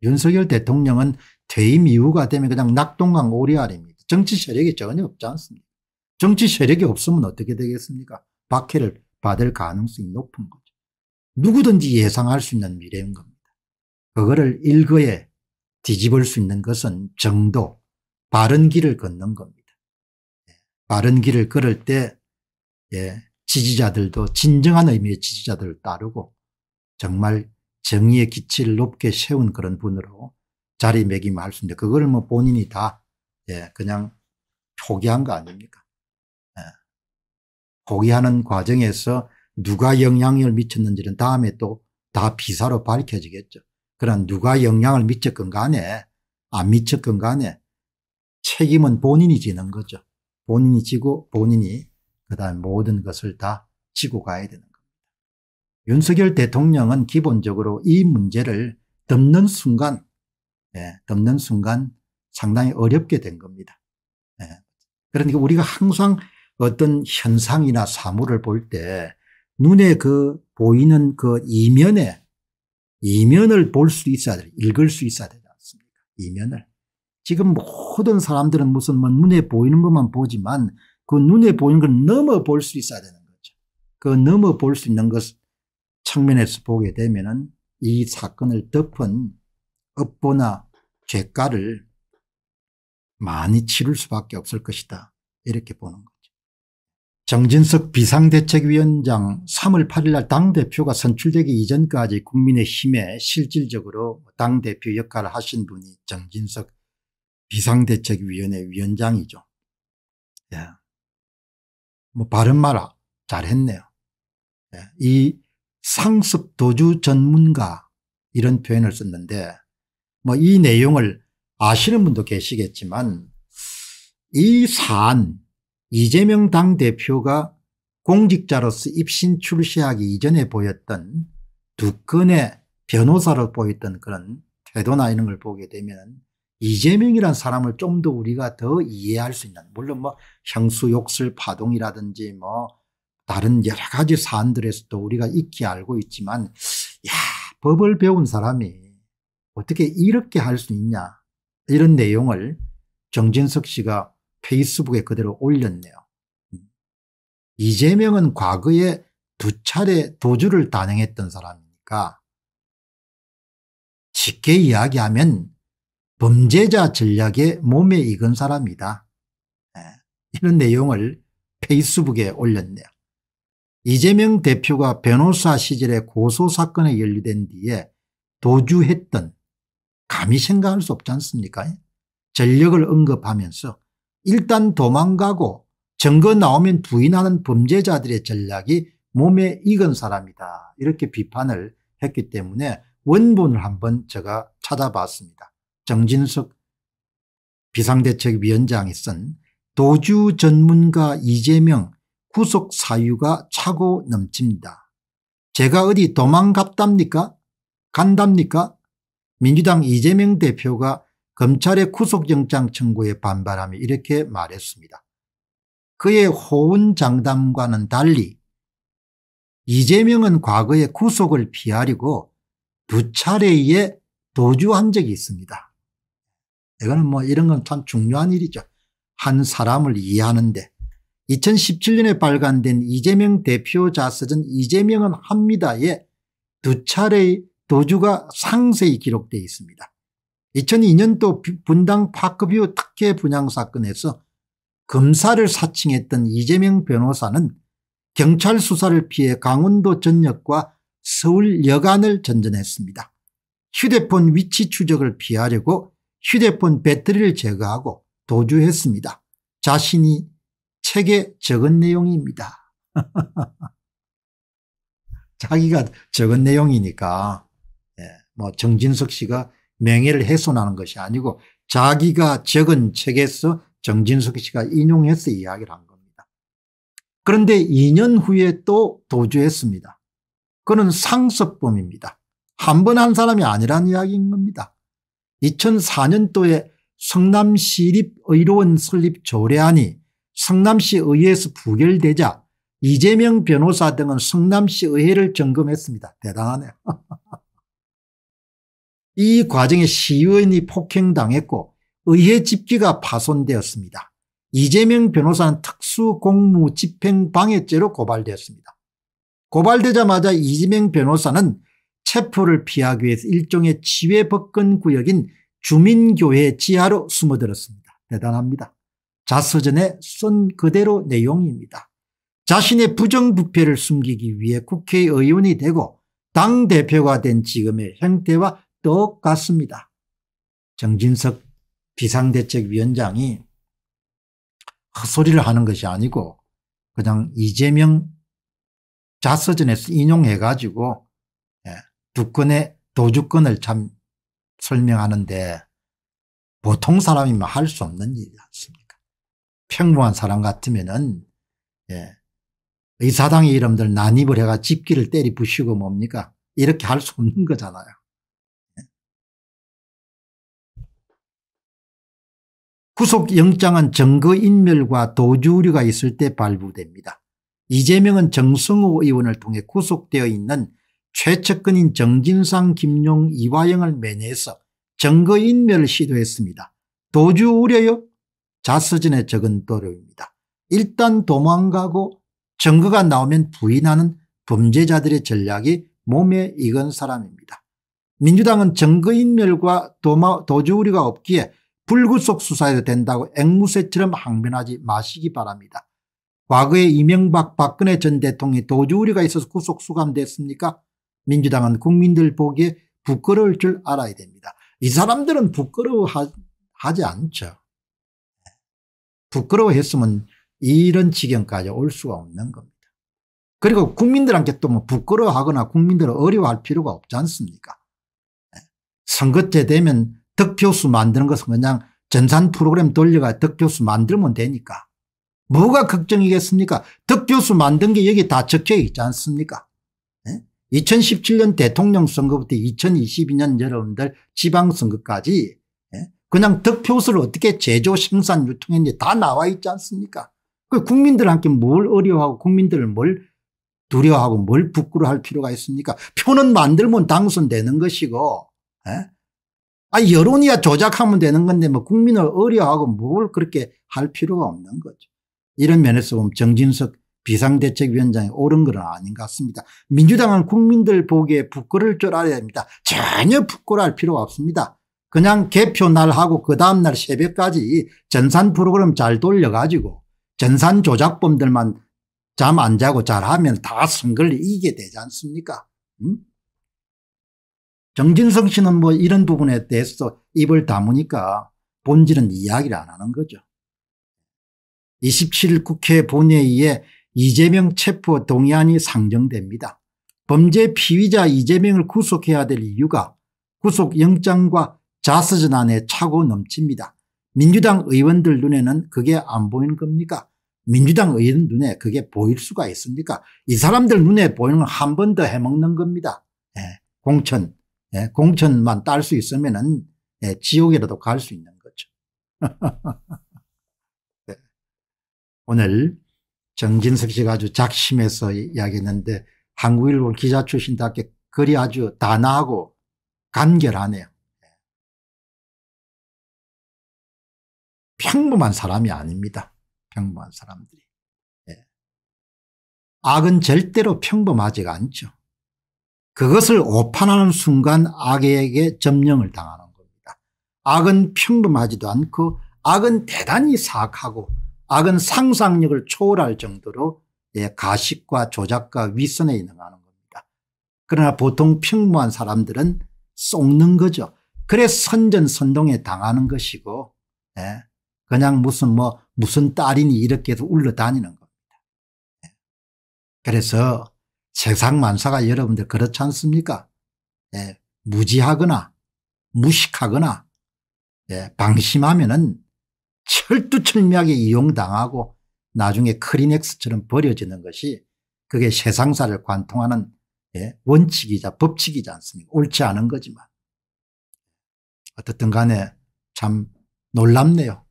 윤석열 대통령은 퇴임 이후가 되면 그냥 낙동강 오리알입니다. 정치 세력이 전혀 없지 않습니까? 정치 세력이 없으면 어떻게 되겠습니까? 박해를 받을 가능성이 높은 거죠. 누구든지 예상할 수 있는 미래인 겁니다. 그거를 일거에 뒤집을 수 있는 것은 정도, 바른 길을 걷는 겁니다. 예, 바른 길을 걸을 때 예, 지지자들도 진정한 의미의 지지자들을 따르고 정말 정의의 기치를 높게 세운 그런 분으로 자리매김할 수 있는데 그걸 뭐 본인이 다 예, 그냥 포기한 거 아닙니까? 예. 포기하는 과정에서 누가 영향을 미쳤는지는 다음에 또 다 비사로 밝혀지겠죠. 그런 러 누가 영향을 미쳤건 간에 안 미쳤건 간에 책임은 본인이 지는 거죠. 본인이 지고 본인이 그다음 모든 것을 다 지고 가야 되는 거죠. 윤석열 대통령은 기본적으로 이 문제를 덮는 순간 예, 덮는 순간 상당히 어렵게 된 겁니다. 예. 그러니까 우리가 항상 어떤 현상이나 사물을 볼 때 눈에 그 보이는 그 이면에 이면을 볼 수 있어야 돼 읽을 수 있어야 되지 않습니까? 이면을. 지금 모든 사람들은 무슨 뭐 눈에 보이는 것만 보지만 그 눈에 보이는 걸 넘어 볼 수 있어야 되는 거죠. 그 넘어 볼 수 있는 것, 측면에서 보게 되면 이 사건을 덮은 업보나 죄가를 많이 치를 수밖에 없을 것이다 이렇게 보는 거죠. 정진석 비상대책위원장 3월 8일 날 당대표가 선출되기 이전까지 국민의힘에 실질적으로 당대표 역할을 하신 분이 정진석 비상대책위원회 위원장이죠. 예. 뭐 바른 말 잘했네요. 예. 이 상습 도주 전문가 이런 표현을 썼는데 뭐 이 내용을 아시는 분도 계시겠지만 이 사안 이재명 당대표가 공직자로서 입신 출시하기 이전에 보였던 두 건의 변호사로 보였던 그런 태도나 이런 걸 보게 되면 이재명이란 사람을 좀 더 우리가 더 이해할 수 있는 물론 뭐 형수 욕설 파동이라든지 뭐 다른 여러 가지 사안들에서도 우리가 익히 알고 있지만 야 법을 배운 사람이 어떻게 이렇게 할 수 있냐 이런 내용을 정진석 씨가 페이스북에 그대로 올렸네요. 이재명은 과거에 두 차례 도주를 단행했던 사람이니까 쉽게 이야기하면 범죄자 전략에 몸에 익은 사람이다. 예, 이런 내용을 페이스북에 올렸네요. 이재명 대표가 변호사 시절에 고소사건에 연루된 뒤에 도주했던 감히 생각할 수 없지 않습니까 전력을 언급하면서 일단 도망가고 증거 나오면 부인하는 범죄자들의 전략이 몸에 익은 사람이다 이렇게 비판을 했기 때문에 원본을 한번 제가 찾아봤습니다. 정진석 비상대책위원장이 쓴 도주 전문가 이재명 구속 사유가 차고 넘칩니다. 제가 어디 도망갑답니까? 간답니까? 민주당 이재명 대표가 검찰의 구속영장 청구에 반발하며 이렇게 말했습니다. 그의 호언장담과는 달리 이재명은 과거에 구속을 피하려고 두 차례에 도주한 적이 있습니다. 이거는 뭐 이런 건 참 중요한 일이죠. 한 사람을 이해하는데 2017년에 발간된 이재명 대표 자서전 이재명은 합니다에 두 차례의 도주가 상세히 기록되어 있습니다. 2002년도 분당 파크뷰 특혜 분양 사건에서 검사를 사칭했던 이재명 변호사는 경찰 수사를 피해 강원도 전역과 서울 여간을 전전했습니다. 휴대폰 위치 추적을 피하려고 휴대폰 배터리를 제거하고 도주했습니다. 자신이 책에 적은 내용입니다. 자기가 적은 내용이니까 예, 뭐 정진석 씨가 명예를 훼손하는 것이 아니고 자기가 적은 책에서 정진석 씨가 인용해서 이야기를 한 겁니다. 그런데 2년 후에 또 도주했습니다. 그는 상습범입니다. 한 번한 한 사람이 아니란 이야기인 겁니다. 2004년도에 성남시립의료원 설립 조례안이 성남시 의회에서 부결되자 이재명 변호사 등은 성남시 의회를 점검했습니다. 대단하네. 요이 과정에 시의원이 폭행당했고 의회 집기가 파손되었습니다. 이재명 변호사는 특수공무집행방해죄로 고발되었습니다. 고발되자마자 이재명 변호사는 체포를 피하기 위해서 일종의 지외 법권 구역인 주민교회 지하로 숨어들었습니다. 대단합니다. 자서전에 쓴 그대로 내용입니다. 자신의 부정부패를 숨기기 위해 국회의원이 되고 당대표가 된 지금의 형태와 똑같습니다. 정진석 비상대책위원장이 헛소리를 하는 것이 아니고 그냥 이재명 자서전에서 인용해가지고 예, 두 건의 도주권을 참 설명하는데 보통 사람이면 뭐 할수 없는 일이었습니다. 평범한 사람 같으면은 예. 의사당의 이름들 난입을 해가 집기를 때리 부시고 뭡니까 이렇게 할 수 없는 거잖아요. 예. 구속영장은 증거인멸과 도주우려가 있을 때 발부됩니다. 이재명은 정승호 의원을 통해 구속되어 있는 최측근인 정진상, 김용, 이화영을 매내해서 증거인멸을 시도했습니다. 도주 우려요? 자서진에 적은 도료입니다. 일단 도망가고 증거가 나오면 부인하는 범죄자들의 전략이 몸에 익은 사람입니다. 민주당은 증거인멸과 도주우려가 없기에 불구속 수사해도 된다고 앵무새처럼 항변하지 마시기 바랍니다. 과거에 이명박 박근혜 전 대통령이 도주우려가 있어서 구속 수감됐습니까? 민주당은 국민들 보기에 부끄러울 줄 알아야 됩니다. 이 사람들은 부끄러워하지 않죠. 부끄러워했으면 이런 지경까지 올 수가 없는 겁니다. 그리고 국민들한테 또 뭐 부끄러워하거나 국민들을 어려워할 필요가 없지 않습니까? 예. 선거 때 되면 득표수 만드는 것은 그냥 전산 프로그램 돌려가 득표수 만들면 되니까. 뭐가 걱정이겠습니까? 득표수 만든 게 여기 다 적혀 있지 않습니까? 2017년 예? 대통령 선거부터 2022년 여러분들 지방선거까지 그냥 득표수를 어떻게 제조 생산 유통했는지 다 나와 있지 않습니까 그 국민들한테 뭘 어려워하고 국민들을 뭘 두려워하고 뭘 부끄러워할 필요가 있습니까 표는 만들면 당선되는 것이고 에? 예? 아 여론이야 조작하면 되는 건데 뭐 국민을 어려워하고 뭘 그렇게 할 필요가 없는 거죠 이런 면에서 보면 정진석 비상대책위원장이 옳은 건 아닌 것 같습니다. 민주당은 국민들 보기에 부끄러울 줄 알아야 됩니다. 전혀 부끄러워 필요가 없습니다. 그냥 개표날하고 그 다음날 새벽까지 전산 프로그램 잘 돌려가지고 전산 조작범들만 잠 안 자고 잘하면 다 선거를 이기게 되지 않습니까? 응? 음? 정진성 씨는 뭐 이런 부분에 대해서 입을 다무니까 본질은 이야기를 안 하는 거죠. 27일 국회 본회의에 이재명 체포 동의안이 상정됩니다. 범죄 피의자 이재명을 구속해야 될 이유가 구속영장과 자서전환에 차고 넘칩니다. 민주당 의원들 눈에는 그게 안 보이는 겁니까? 민주당 의원 눈에 그게 보일 수가 있습니까? 이 사람들 눈에 보이는 건한번 더 해먹는 겁니다. 예, 공천, 예, 공천만 딸 수 있으면 은 예, 지옥이라도 갈 수 있는 거죠. 네. 오늘 정진석 씨가 아주 작심해서 이야기했는데 한국일보 기자 출신답게 글이 아주 단아하고 간결하네요. 평범한 사람이 아닙니다. 평범한 사람들이. 예. 악은 절대로 평범하지가 않죠. 그것을 오판하는 순간 악에게 점령을 당하는 겁니다. 악은 평범하지도 않고 악은 대단히 사악하고 악은 상상력을 초월할 정도로 예, 가식과 조작과 위선에 인하는 겁니다. 그러나 보통 평범한 사람들은 속는 거죠. 그래 선전선동에 당하는 것이고 예. 그냥 무슨 뭐 무슨 딸이니 이렇게 해서 울러다니는 겁니다. 예. 그래서 세상 만사가 여러분들 그렇지 않습니까? 예, 무지하거나 무식하거나 예, 방심하면은 철두철미하게 이용당하고 나중에 크리넥스처럼 버려지는 것이 그게 세상사를 관통하는 예, 원칙이자 법칙이지 않습니까? 옳지 않은 거지만 어떻든 간에 참 놀랍네요.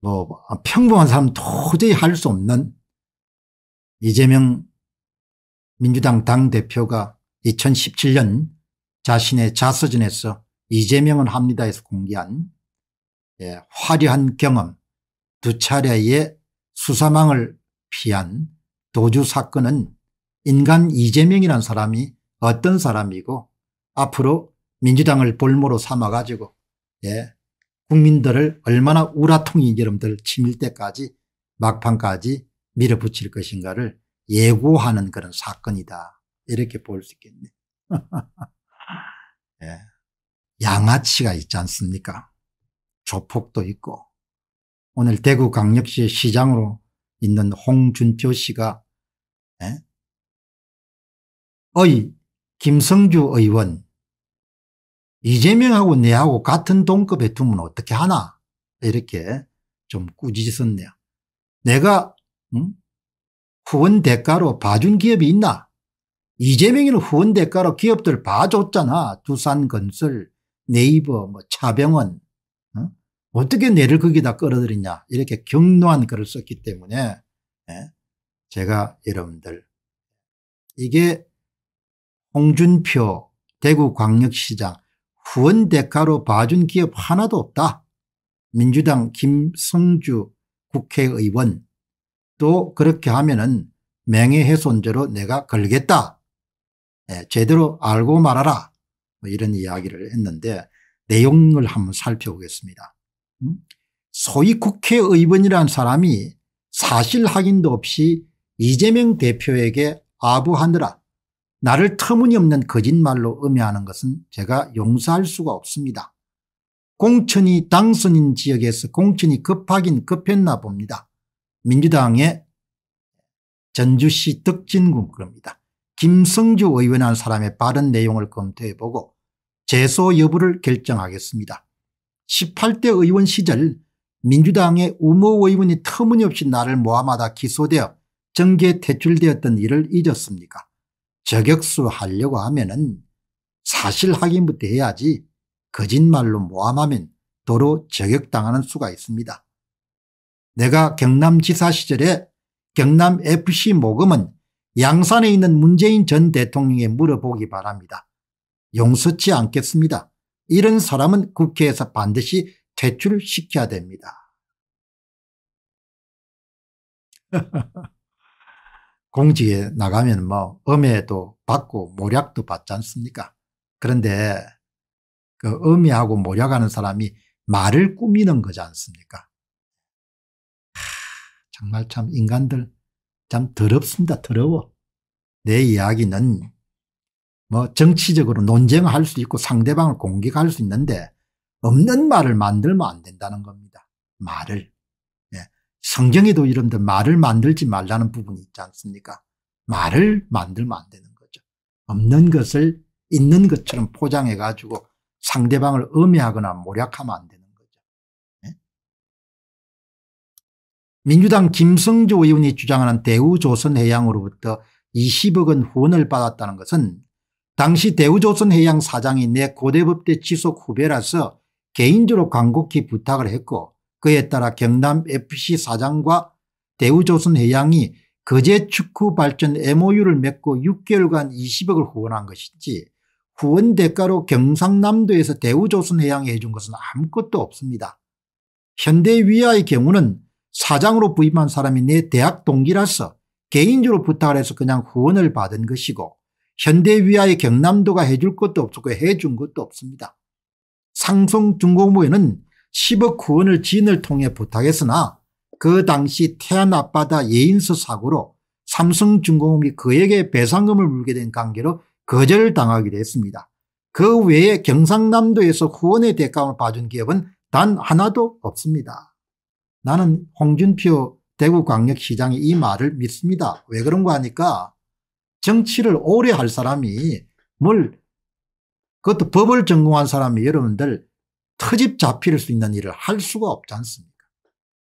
뭐 아, 평범한 사람 도저히 할 수 없는 이재명 민주당 당대표가 2017년 자신의 자서전에서 이재명은 합니다에서 공개한 예, 화려한 경험 두 차례의 수사망을 피한 도주 사건은 인간 이재명이라 사람이 어떤 사람이고 앞으로 민주당을 볼모로 삼아가지고 예, 국민들을 얼마나 우라통이 여러분들 치밀 때까지 막판까지 밀어붙일 것인가를 예고하는 그런 사건이다. 이렇게 볼 수 있겠네. 예. 양아치가 있지 않습니까? 조폭도 있고 오늘 대구 강력시 시장으로 있는 홍준표 씨가 예? 어이 김성주 의원 이재명하고 내하고 같은 동급에 두면 어떻게 하나 이렇게 좀 꾸짖었네요. 내가 음? 후원 대가로 봐준 기업이 있나 이재명이는 후원 대가로 기업들 봐줬잖아. 두산건설 네이버 뭐 차병원 어? 어떻게 내를 거기다 끌어들이냐 이렇게 경로한 글을 썼기 때문에 예? 제가 여러분들 이게 홍준표 대구광역시장 후원 대가로 봐준 기업 하나도 없다. 민주당 김성주 국회의원 또 그렇게 하면은 명예훼손죄로 내가 걸겠다. 네, 예, 제대로 알고 말아라. 뭐 이런 이야기를 했는데 내용을 한번 살펴보겠습니다. 음? 소위 국회의원이란 사람이 사실 확인도 없이 이재명 대표에게 아부하느라 나를 터무니없는 거짓말로 음해하는 것은 제가 용서할 수가 없습니다. 공천이 당선인 지역에서 공천이 급하긴 급했나 봅니다. 민주당의 전주시 덕진군 그럽니다 김성주 의원한 사람의 발언 내용을 검토해보고 재소 여부를 결정하겠습니다. 18대 의원 시절 민주당의 우모 의원이 터무니없이 나를 모함하다 기소되어 정계 에 퇴출되었던 일을 잊었습니까? 저격수 하려고 하면은 사실 확인부터 해야지 거짓말로 모함하면 도로 저격당하는 수가 있습니다. 내가 경남지사 시절에 경남 FC 모금은 양산에 있는 문재인 전 대통령에 물어보기 바랍니다. 용서치 않겠습니다. 이런 사람은 국회에서 반드시 퇴출시켜야 됩니다. 공지에 나가면 뭐 음해도 받고 모략도 받지 않습니까? 그런데 그 음해하고 모략하는 사람이 말을 꾸미는 거지 않습니까? 하, 정말 참 인간들 참 더럽습니다. 더러워. 내 이야기는 뭐 정치적으로 논쟁할 수 있고 상대방을 공격할 수 있는데 없는 말을 만들면 안 된다는 겁니다. 말을. 성경에도 이런데 말을 만들지 말라는 부분이 있지 않습니까? 말을 만들면 안 되는 거죠. 없는 것을 있는 것처럼 포장해 가지고 상대방을 음해하거나 모략하면 안 되는 거죠. 네? 민주당 김성조 의원이 주장하는 대우조선해양으로부터 20억 원 후원을 받았다는 것은 당시 대우조선해양 사장이 내 고대법대 지속 후배라서 개인적으로 광고기 부탁을 했고 그에 따라 경남FC 사장과 대우조선해양이 거제 축구 발전 MOU를 맺고 6개월간 20억을 후원한 것이지 후원 대가로 경상남도에서 대우조선해양에 해준 것은 아무것도 없습니다. 현대위아의 경우는 사장으로 부임한 사람이 내 대학 동기라서 개인적으로 부탁을 해서 그냥 후원을 받은 것이고 현대위아의 경남도가 해줄 것도 없었고 해준 것도 없습니다. 상송중공모회는 10억 후원을 진을 통해 부탁했으나 그 당시 태안 앞바다 예인수 사고로 삼성중공업이 그에게 배상금을 물게 된 관계로 거절 당하기도 했습니다. 그 외에 경상남도에서 후원의 대가를 봐준 기업은 단 하나도 없습니다. 나는 홍준표 대구광역시장의 이 말을 믿습니다. 왜 그런가 하니까 정치를 오래 할 사람이 뭘 그것도 법을 전공한 사람이 여러분들 터집 잡힐 수 있는 일을 할 수가 없지 않습니까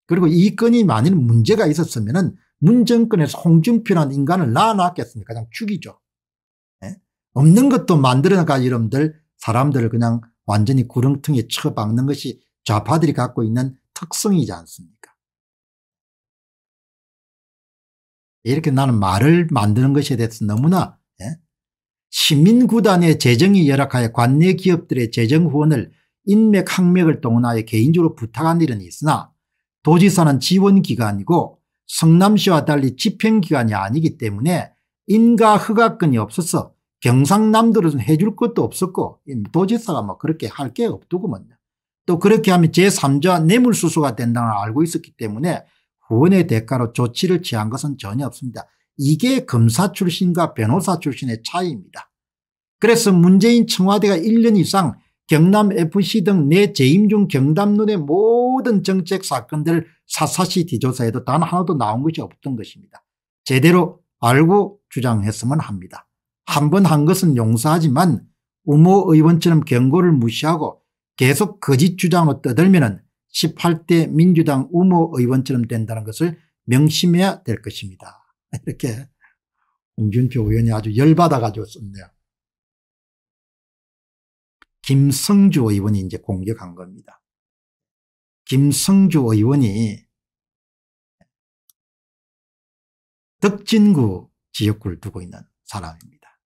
그리고 이 건이 만일 문제가 있었으면 문정권에서 홍준표란 인간을 낳아놨겠습니까 그냥 죽이죠 네? 없는 것도 만들어가 여러분들 사람들을 그냥 완전히 구렁텅이에 쳐박는 것이 좌파들이 갖고 있는 특성이지 않습니까 이렇게 나는 말을 만드는 것에 대해서 너무나 예? 시민구단의 재정이 열악하여 관내 기업들의 재정 후원을 인맥 학맥을 동원하여 개인적으로 부탁한 일은 있으나 도지사는 지원기관이고 성남시와 달리 집행기관이 아니기 때문에 인가 허가권이 없어서 경상남도로 해줄 것도 없었고 도지사가 뭐 그렇게 할 게 없더구먼요. 또 그렇게 하면 제3자 뇌물수수가 된다는 걸 알고 있었기 때문에 후원의 대가로 조치를 취한 것은 전혀 없습니다. 이게 검사 출신과 변호사 출신의 차이입니다. 그래서 문재인 청와대가 1년 이상 경남FC 등 내 재임 중 경남론의 모든 정책 사건들 사사시 뒤조사해도 단 하나도 나온 것이 없던 것입니다. 제대로 알고 주장했으면 합니다. 한 번 한 것은 용서하지만 우모 의원처럼 경고를 무시하고 계속 거짓 주장을 떠들면 은 18대 민주당 우모 의원처럼 된다는 것을 명심해야 될 것입니다. 이렇게 홍준표 의원이 아주 열받아가지고 썼네요. 김성주 의원이 이제 공격한 겁니다. 김성주 의원이 덕진구 지역구를 두고 있는 사람입니다.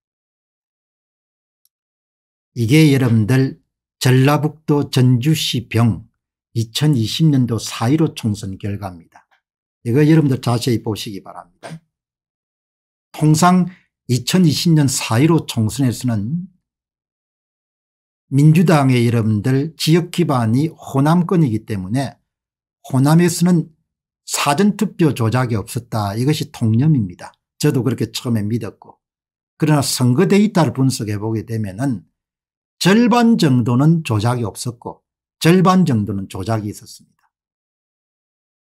이게 여러분들 전라북도 전주시 병 2020년도 4.15 총선 결과입니다. 이거 여러분들 자세히 보시기 바랍니다. 통상 2020년 4.15 총선에서는 민주당의 여러분들 지역 기반이 호남권이기 때문에 호남에서는 사전투표 조작이 없었다 이것이 통념입니다. 저도 그렇게 처음에 믿었고 그러나 선거 데이터를 분석해 보게 되면 은 절반 정도는 조작이 없었고 절반 정도는 조작이 있었습니다.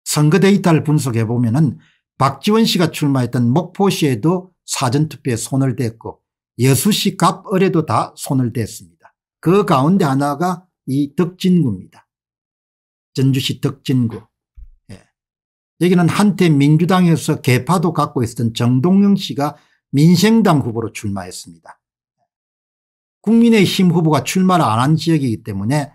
선거 데이터를 분석해 보면 은 박지원 씨가 출마했던 목포시에도 사전투표에 손을 댔고 여수시 갑을에도 다 손을 댔습니다. 그 가운데 하나가 이 덕진구입니다. 전주시 덕진구. 예. 여기는 한때 민주당에서 개파도 갖고 있었던 정동영 씨가 민생당 후보로 출마했습니다. 국민의힘 후보가 출마를 안 한 지역이기 때문에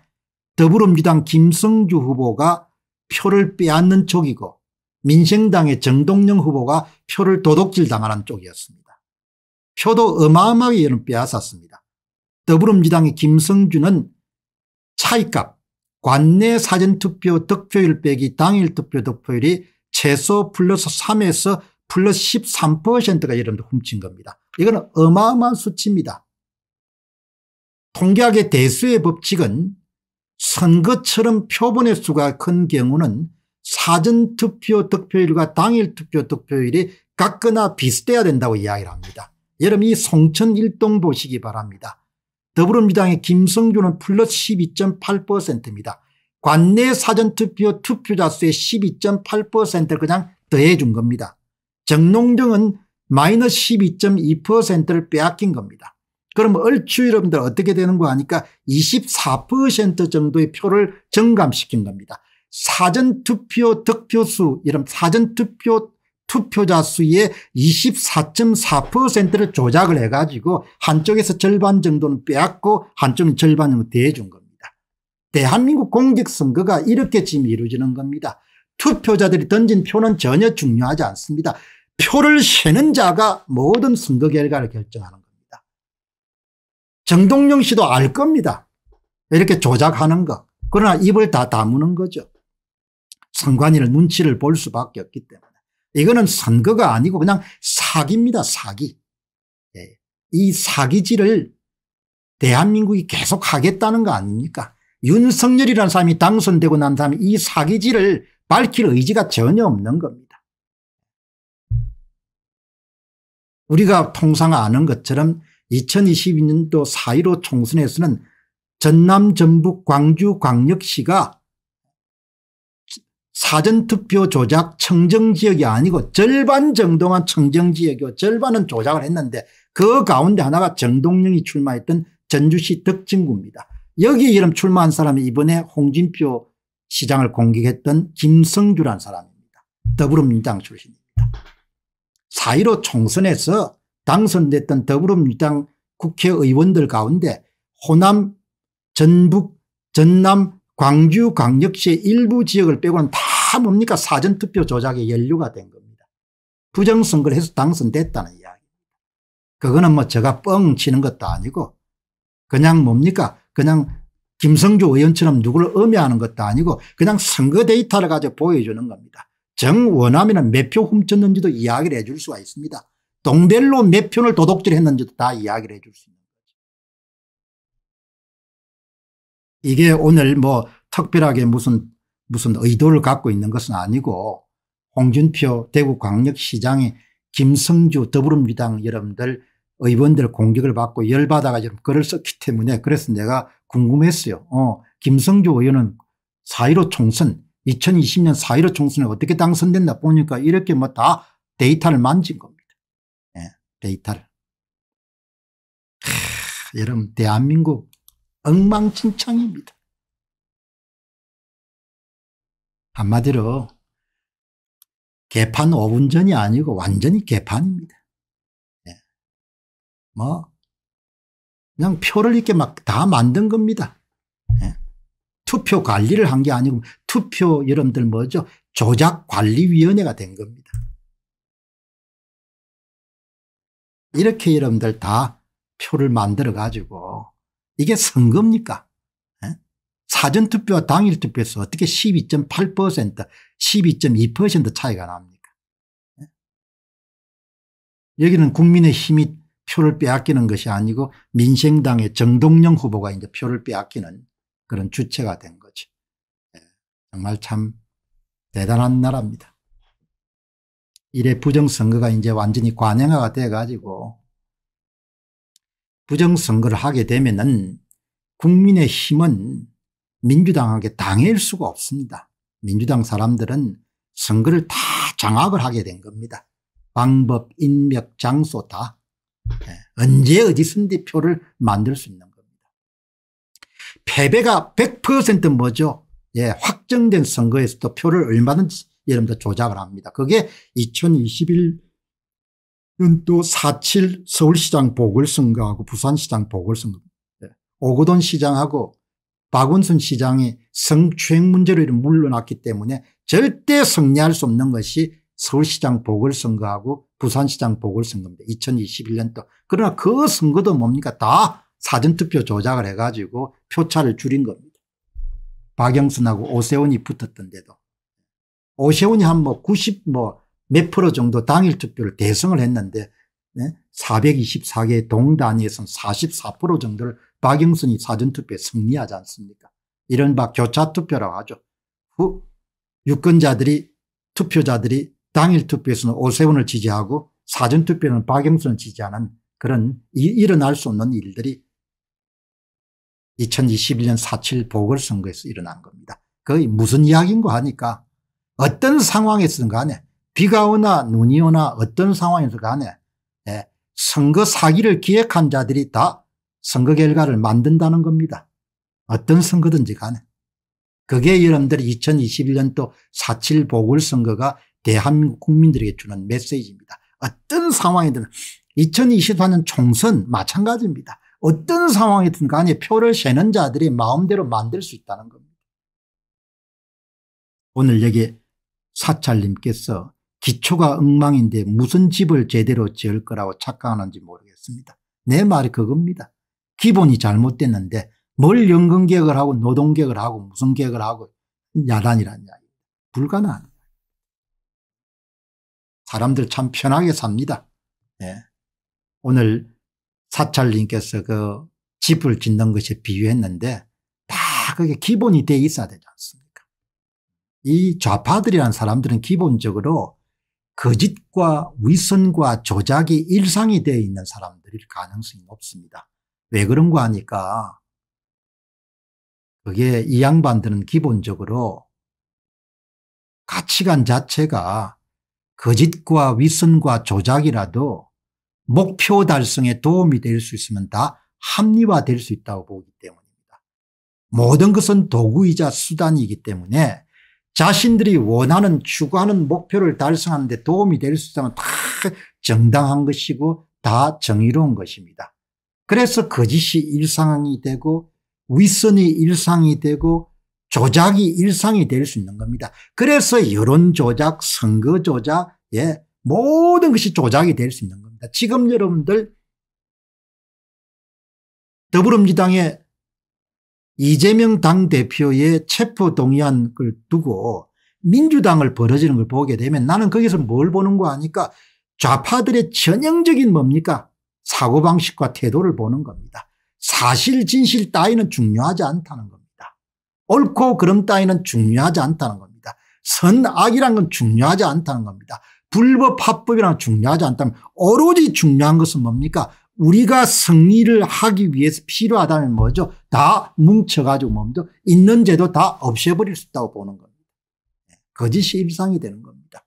더불어민주당 김성주 후보가 표를 빼앗는 쪽이고 민생당의 정동영 후보가 표를 도둑질 당하는 쪽이었습니다. 표도 어마어마하게 빼앗았습니다. 더불어민주당의 김성준은 차이값 관내 사전투표 득표율 빼기 당일 투표 득표율이 최소 플러스 3에서 플러스 13%가 여러분들 훔친 겁니다. 이거는 어마어마한 수치입니다. 통계학의 대수의 법칙은 선거처럼 표본의 수가 큰 경우는 사전투표 득표율과 당일투표 득표율이 같거나 비슷해야 된다고 이야기를 합니다. 여러분 이 송천 일동 보시기 바랍니다. 더불어민주당의 김성준은 플러스 12.8%입니다. 관내 사전투표 투표자 수의 12.8%를 그냥 더해 준 겁니다. 정농정은 마이너스 12.2%를 빼앗긴 겁니다. 그럼 얼추 여러분들 어떻게 되는 거 아니까 24% 정도의 표를 증감시킨 겁니다. 사전투표 득표수 이런 사전투표 투표자 수의 24.4%를 조작을 해가지고 한쪽에서 절반 정도는 빼앗고 한쪽은 절반 정도 대해준 겁니다. 대한민국 공직선거가 이렇게 지금 이루어지는 겁니다. 투표자들이 던진 표는 전혀 중요하지 않습니다. 표를 세는 자가 모든 선거 결과를 결정하는 겁니다. 정동영 씨도 알 겁니다. 이렇게 조작하는 것. 그러나 입을 다 다무는 거죠. 선관위를 눈치를 볼 수밖에 없기 때문에. 이거는 선거가 아니고 그냥 사기입니다. 사기. 예. 이 사기질을 대한민국이 계속 하겠다는 거 아닙니까 윤석열이라는 사람이 당선되고 난 다음에 이 사기질을 밝힐 의지가 전혀 없는 겁니다. 우리가 통상 아는 것처럼 2022년도 4.15 총선에서는 전남 전북 광주 광역시가 사전투표 조작 청정지역이 아니고 절반 정동한 청정지역이고 절반은 조작을 했는데 그 가운데 하나가 정동영이 출마했던 전주시 덕진구입니다. 여기 이름 출마한 사람이 이번에 홍진표 시장을 공격했던 김성주란 사람입니다. 더불어민주당 출신입니다. 4.15 총선에서 당선됐던 더불어민주당 국회의원들 가운데 호남, 전북, 전남, 광주 광역시의 일부 지역을 빼고는 다 뭡니까 사전투표 조작의 연류가 된 겁니다. 부정선거를 해서 당선됐다는 이야기. 입니다 그거는 뭐 제가 뻥 치는 것도 아니고 그냥 뭡니까 그냥 김성주 의원처럼 누구를 음해하는 것도 아니고 그냥 선거 데이터를 가지고 보여주는 겁니다. 정원하면는몇표 훔쳤는지도 이야기를 해줄 수가 있습니다. 동별로 몇 표를 도둑질했는지도 다 이야기를 해줄 수 있습니다. 이게 오늘 뭐 특별하게 무슨 무슨 의도를 갖고 있는 것은 아니고 홍준표 대구광역시장의 김성주 더불어민주당 여러분들 의원들 공격을 받고 열받아가지고 글을 썼기 때문에 그래서 내가 궁금했어요. 어, 김성주 의원은 4.15 총선 2020년 4.15 총선에 어떻게 당선됐나 보니까 이렇게 뭐 다 데이터를 만진 겁니다. 예, 데이터를. 크, 여러분 대한민국 엉망진창입니다. 한마디로 개판 5분 전이 아니고 완전히 개판입니다. 네. 뭐 그냥 표를 이렇게 막 다 만든 겁니다. 네. 투표 관리를 한 게 아니고 투표 여러분들 뭐죠 조작관리위원회가 된 겁니다. 이렇게 여러분들 다 표를 만들어 가지고 이게 선거입니까? 에? 예? 사전투표와 당일투표에서 어떻게 12.8% 12.2% 차이가 납니까? 에? 예? 여기는 국민의 힘이 표를 빼앗기는 것이 아니고 민생당의 정동영 후보가 이제 표를 빼앗기는 그런 주체가 된 거죠. 예, 정말 참 대단한 나라입니다. 이래 부정선거가 이제 완전히 관행화가 돼가지고 부정선거를 하게 되면은 국민의힘은 민주당에게 당해일 수가 없습니다. 민주당 사람들은 선거를 다 장악을 하게 된 겁니다. 방법, 인력, 장소 다 예, 언제 어디선지 표를 만들 수 있는 겁니다. 패배가 100% 뭐죠? 예, 확정된 선거에서도 표를 얼마든지 여러분들 조작을 합니다. 그게 2021 또4.7 서울시장 보궐선거하고 부산시장 보궐선거 예. 오거돈 시장하고 박원순 시장이 성추행 문제로 물러났기 때문에 절대 승리할 수 없는 것이 서울시장 보궐선거하고 부산시장 보궐선거입니다. 2021년도. 그러나 그 선거도 뭡니까 다 사전투표 조작을 해가지고 표차를 줄인 겁니다. 박영순하고 오세훈이 붙었던데도. 오세훈이 한뭐90뭐 몇 프로 정도 당일 투표를 대승을 했는데 424개 동단위에서는 44% 정도를 박영선이 사전투표에 승리하지 않습니까 이런바 교차투표라고 하죠. 후 유권자들이 투표자들이 당일 투표에서는 오세훈을 지지하고 사전투표는 박영선을 지지하는 그런 이, 일어날 수 없는 일들이 2021년 4.7 보궐선거에서 일어난 겁니다. 거의 무슨 이야기인가 하니까 어떤 상황에서든 간에 비가 오나 눈이 오나 어떤 상황에서 간에 예, 선거 사기를 기획한 자들이 다 선거 결과를 만든다는 겁니다. 어떤 선거든지 간에. 그게 여러분들이 2021년도 4.7 보궐선거가 대한민국 국민들에게 주는 메시지입니다. 어떤 상황이든 2024년 총선 마찬가지입니다. 어떤 상황이든 간에 표를 세는 자들이 마음대로 만들 수 있다는 겁니다. 오늘 여기 사찰님께서 기초가 엉망인데 무슨 집을 제대로 지을 거라고 착각하는지 모르겠습니다. 내 말이 그겁니다. 기본이 잘못됐는데 뭘 연금개혁을 하고 노동개혁을 하고 무슨 개혁을 하고 야단이란 이야기. 불가능한 사람들 참 편하게 삽니다. 네. 오늘 사찰님께서 그 집을 짓는 것에 비유했는데 다 그게 기본이 돼 있어야 되지 않습니까? 이 좌파들이란 사람들은 기본적으로 거짓과 위선과 조작이 일상이 되어 있는 사람들일 가능성이 높습니다. 왜 그런가 하니까 그게 이 양반들은 기본적으로 가치관 자체가 거짓과 위선과 조작이라도 목표 달성에 도움이 될 수 있으면 다 합리화될 수 있다고 보기 때문입니다. 모든 것은 도구이자 수단이기 때문에 자신들이 원하는 추구하는 목표를 달성하는 데 도움이 될 수 있다면 다 정당한 것이고 다 정의로운 것입니다. 그래서 거짓이 그 일상이 되고 윗선이 일상이 되고 조작이 일상이 될 수 있는 겁니다. 그래서 여론조작 선거조작 예 모든 것이 조작이 될 수 있는 겁니다. 지금 여러분들 더불어민주당의 이재명 당대표의 체포동의안을 두고 민주당을 벌어지는 걸 보게 되면 나는 거기서 뭘 보는 거 아니까 좌파들의 전형적인 뭡니까 사고방식과 태도를 보는 겁니다. 사실 진실 따위는 중요하지 않다는 겁니다. 옳고 그름 따위는 중요하지 않다는 겁니다. 선악이란 건 중요하지 않다는 겁니다. 불법 합법이란 중요하지 않다면 오로지 중요한 것은 뭡니까 우리가 승리를 하기 위해서 필요하다는 거죠. 다 뭉쳐가지고 뭡니 있는 제도 다 없애버릴 수 있다고 보는 겁니다. 예, 거짓이 일상이 되는 겁니다.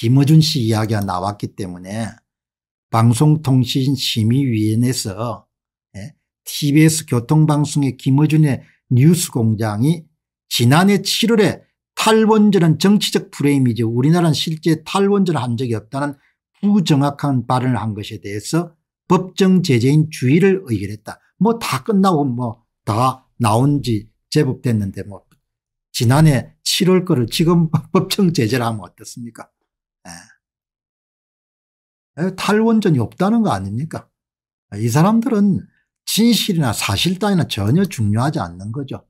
김어준 씨 이야기가 나왔기 때문에 방송통신심의위원회에서 TBS 예, 교통방송의 김어준의 뉴스공장이 지난해 7월에 탈원전은 정치적 프레임이죠. 우리나라는 실제 탈원전을 한 적이 없다는 부정확한 발언을 한 것에 대해서 법정 제재인 주의를 의결했다. 뭐 다 끝나고 뭐 다 나온 지 제법 됐는데 뭐 지난해 7월 거를 지금 법정 제재를 하면 어떻습니까? 에. 예. 예, 탈원전이 없다는 거 아닙니까? 이 사람들은 진실이나 사실 따위나 전혀 중요하지 않는 거죠.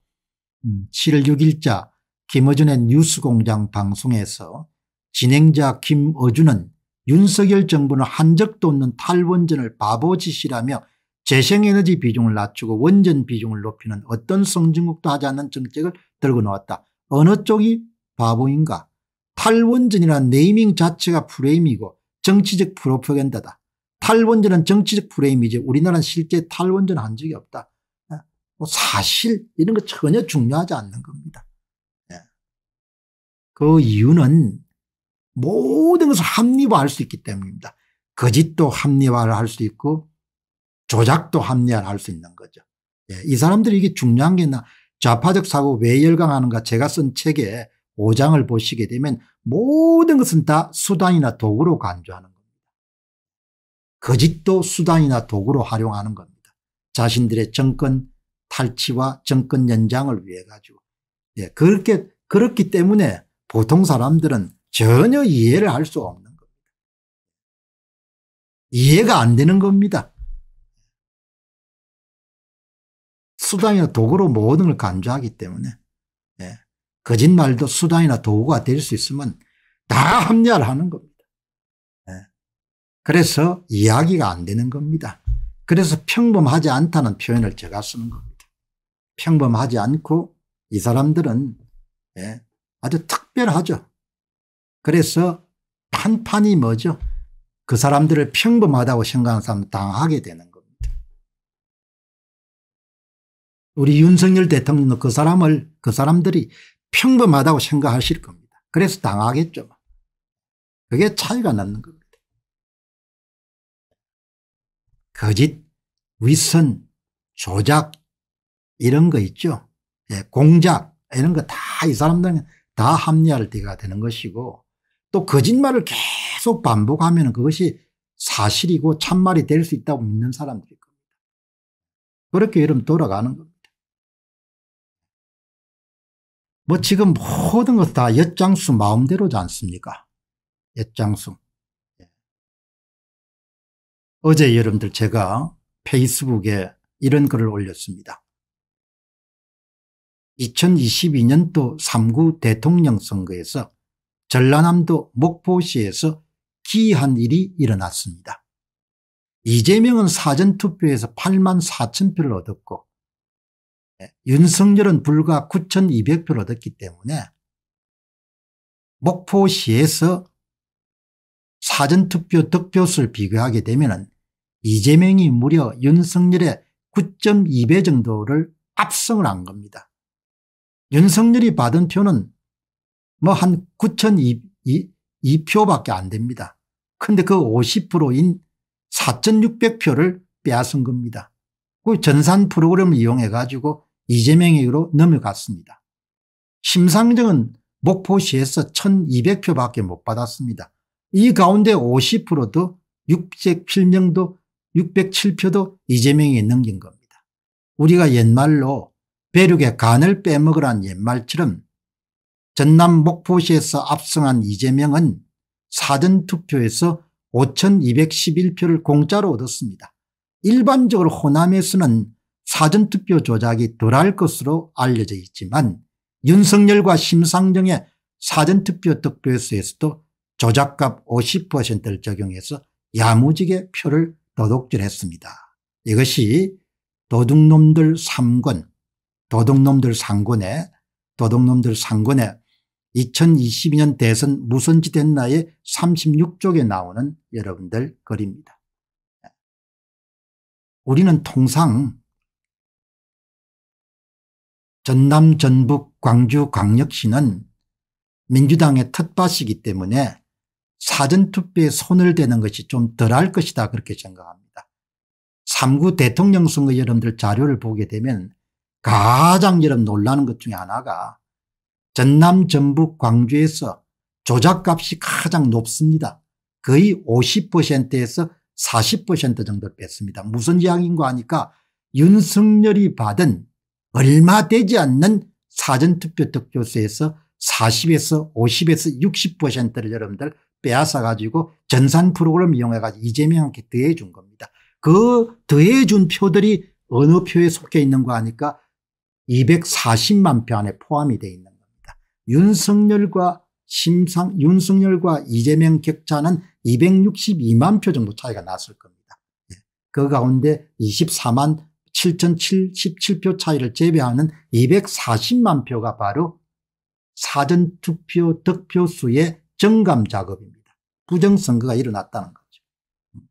음, 7월 6일자 김어준의 뉴스공장 방송에서 진행자 김어준은 윤석열 정부는 한 적도 없는 탈원전을 바보짓이라며 재생에너지 비중을 낮추고 원전 비중을 높이는 어떤 성진국도 하지 않는 정책을 들고 나왔다. 어느 쪽이 바보인가 탈원전이라 네이밍 자체가 프레임이고 정치적 프로파간다다. 탈원전은 정치적 프레임이지 우리나라는 실제 탈원전 한 적이 없다. 예, 뭐 사실 이런 거 전혀 중요하지 않는 겁니다. 예. 그 이유는 모든 것을 합리화할 수 있기 때문입니다. 거짓도 합리화를 할 수 있고 조작도 합리화를 할 수 있는 거죠. 예, 이 사람들이 이게 중요한 게 나, 좌파적 사고 왜 열광하는가 제가 쓴 책에 5장을 보시게 되면 모든 것은 다 수단이나 도구로 간주하는 겁니다. 거짓도 수단이나 도구로 활용하는 겁니다. 자신들의 정권 탈취와 정권 연장을 위해 가지고. 예, 그렇게, 그렇기 때문에 보통 사람들은 전혀 이해를 할 수 없는 겁니다. 이해가 안 되는 겁니다. 수단이나 도구로 모든 걸 간주하기 때문에 예. 거짓말도 수단이나 도구가 될 수 있으면 다 합리화를 하는 겁니다. 예. 그래서 이야기가 안 되는 겁니다. 그래서 평범하지 않다는 표현을 제가 쓰는 겁니다. 평범하지 않고 이 사람들은 예. 아주 특별하죠. 그래서 판판이 뭐죠? 그 사람들을 평범하다고 생각하는 사람 당하게 되는 겁니다. 우리 윤석열 대통령도 그 사람을 그 사람들이 평범하다고 생각하실 겁니다. 그래서 당하겠죠. 그게 차이가 나는 겁니다. 거짓, 위선, 조작 이런 거 있죠. 예, 공작 이런 거 다 이 사람들은 다 합리화를 띠가 되는 것이고 또 거짓말을 계속 반복하면 그것이 사실이고 참말이 될 수 있다고 믿는 사람들일 겁니다. 그렇게 여러분 돌아가는 겁니다. 뭐 지금 모든 것 다 엿장수 마음대로지 않습니까? 엿장수. 예. 어제 여러분들 제가 페이스북에 이런 글을 올렸습니다. 2022년도 3구 대통령 선거에서 전라남도 목포시에서 기이한 일이 일어났습니다. 이재명은 사전투표에서 8만 4천 표를 얻었고 예, 윤석열은 불과 9,200표를 얻었기 때문에 목포시에서 사전투표 득표수를 비교하게 되면 이재명이 무려 윤석열의 9.2배 정도를 압승을 한 겁니다. 윤석열이 받은 표는 뭐한 9,002표밖에 안 됩니다. 근데 그 50%인 4,600표를 빼앗은 겁니다. 그 전산 프로그램을 이용해 가지고 이재명에게로 넘어갔습니다. 심상정은 목포시에서 1200표밖에 못 받았습니다. 이 가운데 50%도 607명도 607표도 이재명이 넘긴 겁니다. 우리가 옛말로 배륙의 간을 빼먹으란 옛말처럼 전남 목포시에서 압승한 이재명은 사전투표에서 5211표를 공짜로 얻었습니다. 일반적으로 호남에서는 사전투표 조작이 덜할 것으로 알려져 있지만 윤석열과 심상정의 사전투표 득표에서도 조작값 50%를 적용해서 야무지게 표를 도둑질했습니다. 이것이 도둑놈들 3권, 도둑놈들 3권의 도둑놈들 3권의 2022년 대선 무선지된 나의 36쪽에 나오는 여러분들 글입니다. 우리는 통상 전남 전북 광주 광역시는 민주당의 텃밭이기 때문에 사전투표에 손을 대는 것이 좀 덜 할 것이다 그렇게 생각합니다. 3구 대통령 선거 여러분들 자료를 보게 되면 가장 여러분 놀라는 것 중에 하나가 전남 전북 광주에서 조작값이 가장 높습니다. 거의 50%에서 40%정도 뺐습니다. 무슨 이야기인가 하니까 윤석열이 받은 얼마 되지 않는 사전투표 득표수에서 40에서 50에서 60%를 여러분들 빼앗아 가지고 전산 프로그램 이용해 가지고 이재명한테 더해 준 겁니다. 그 더해 준 표들이 어느 표에 속해 있는 거 하니까 240만 표 안에 포함이 돼 있는 윤석열과 심상 윤석열과 이재명 격차는 262만 표 정도 차이가 났을 겁니다. 예, 그 가운데 24만 7,077표 차이를 제외하는 240만 표가 바로 사전투표 득표수의 정감 작업입니다. 부정선거가 일어났다는 거죠.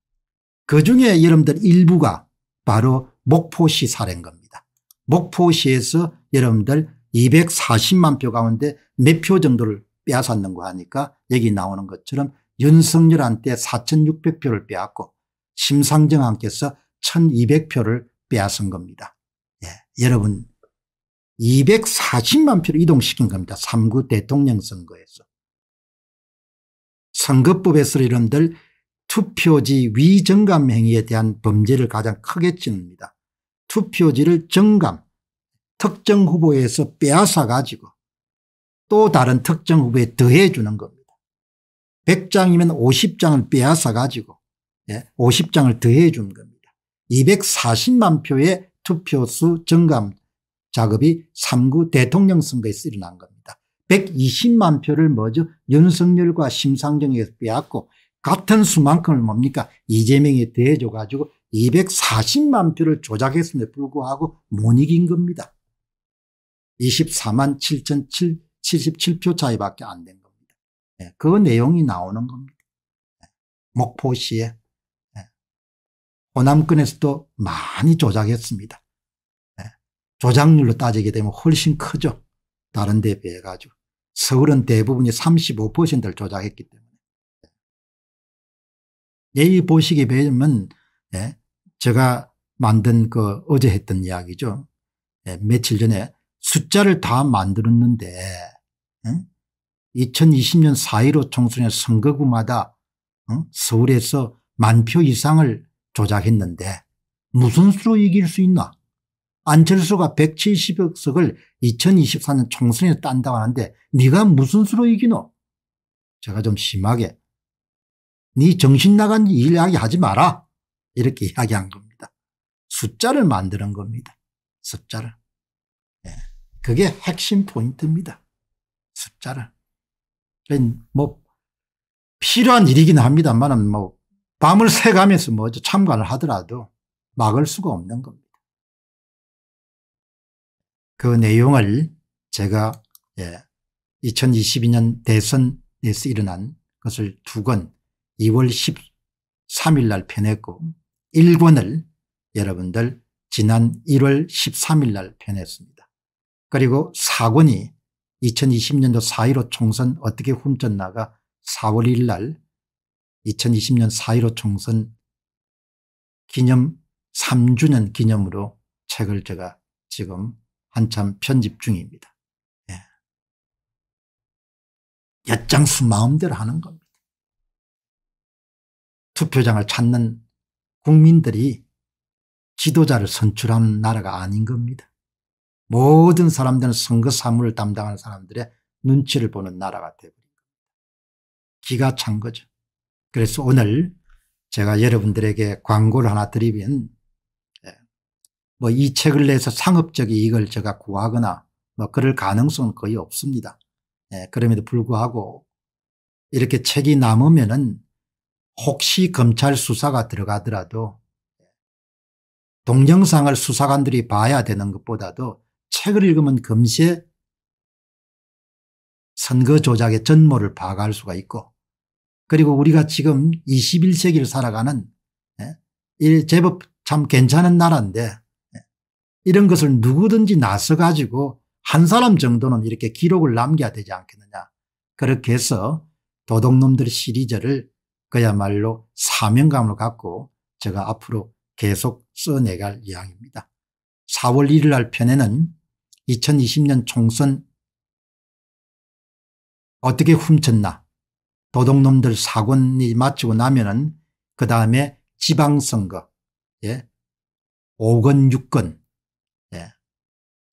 그 중에 여러분들 일부가 바로 목포시 사례인 겁니다. 목포시에서 여러분들 240만 표 가운데 몇 표 정도를 빼앗았는 거 하니까 여기 나오는 것처럼 윤석열 한테 4,600표를 빼앗고 심상정 한께서 1,200표를 빼앗은 겁니다. 예, 여러분 240만 표를 이동시킨 겁니다. 3구 대통령 선거에서. 선거법에서 이런들 투표지 위정감 행위에 대한 범죄를 가장 크게 찝니다. 투표지를 정감 특정 후보에서 빼앗아 가지고 또 다른 특정 후보에 더해 주는 겁니다. 100장이면 50장을 빼앗아 가지고 50장을 예, 더해 준 겁니다. 240만 표의 투표수 증감 작업이 3구 대통령 선거에서 일어난 겁니다. 120만 표를 먼저 윤석열과 심상정에서 빼앗고 같은 수만큼을 뭡니까 이재명이 대해줘가지고 240만 표를 조작했음에 불구하고 못 이긴 겁니다. 24만 7,077표 차이밖에 안 된 겁니다. 예, 그 내용이 나오는 겁니다. 예, 목포시에 예, 호남권에서도 많이 조작했습니다. 조작률로 따지게 되면 훨씬 크죠. 다른 데 비해 가지고. 서울은 대부분이 35%를 조작했기 때문에. 예의 보시기 배우면 제가 만든 그 어제 했던 이야기죠. 며칠 전에 숫자를 다 만들었는데 응? 2020년 4.15 총선의 선거구마다 응? 서울에서 만 표 이상을 조작했는데 무슨 수로 이길 수 있나 안철수가 170억 석을 2024년 총선에 딴다고 하는데 네가 무슨 수로 이기노 제가 좀 심하게 네 정신 나간 일 이야기 하지 마라 이렇게 이야기한 겁니다 숫자를 만드는 겁니다 숫자를 그게 핵심 포인트입니다. 숫자는. 뭐, 필요한 일이긴 합니다만, 뭐, 밤을 새가면서 뭐 참관을 하더라도 막을 수가 없는 겁니다. 그 내용을 제가, 예, 2022년 대선에서 일어난 것을 두권 2월 13일 날 펴냈고 1권을 여러분들 지난 1월 13일 날 펴냈습니다. 그리고 사권이 2020년도 4.15 총선 어떻게 훔쳤나가 4월 1일 날 2020년 4.15 총선 기념 3주년 기념으로 책을 제가 지금 한참 편집 중입니다. 예. 엿장수 마음대로 하는 겁니다. 투표장을 찾는 국민들이 지도자를 선출하는 나라가 아닌 겁니다. 모든 사람들은 선거 사무를 담당하는 사람들의 눈치를 보는 나라가 되버린 겁니다. 기가 찬 거죠. 그래서 오늘 제가 여러분들에게 광고를 하나 드리면 예, 뭐이 책을 내서 상업적 이익을 제가 구하거나 뭐 그럴 가능성은 거의 없습니다. 예, 그럼에도 불구하고 이렇게 책이 남으면은 혹시 검찰 수사가 들어가더라도 예, 동영상을 수사관들이 봐야 되는 것보다도 책을 읽으면 금세 선거 조작의 전모를 파악할 수가 있고 그리고 우리가 지금 21세기를 살아가는 예, 제법 참 괜찮은 나라인데 예, 이런 것을 누구든지 나서 가지고 한 사람 정도는 이렇게 기록을 남겨야 되지 않겠느냐 그렇게 해서 도둑놈들 시리즈를 그야말로 사명감을 갖고 제가 앞으로 계속 써내갈 이야기입니다. 4월 1일 날 편에는 2020년 총선 어떻게 훔쳤나 도둑놈들 사건이 마치고 나면은 그 다음에 지방선거 예 5건 6건 예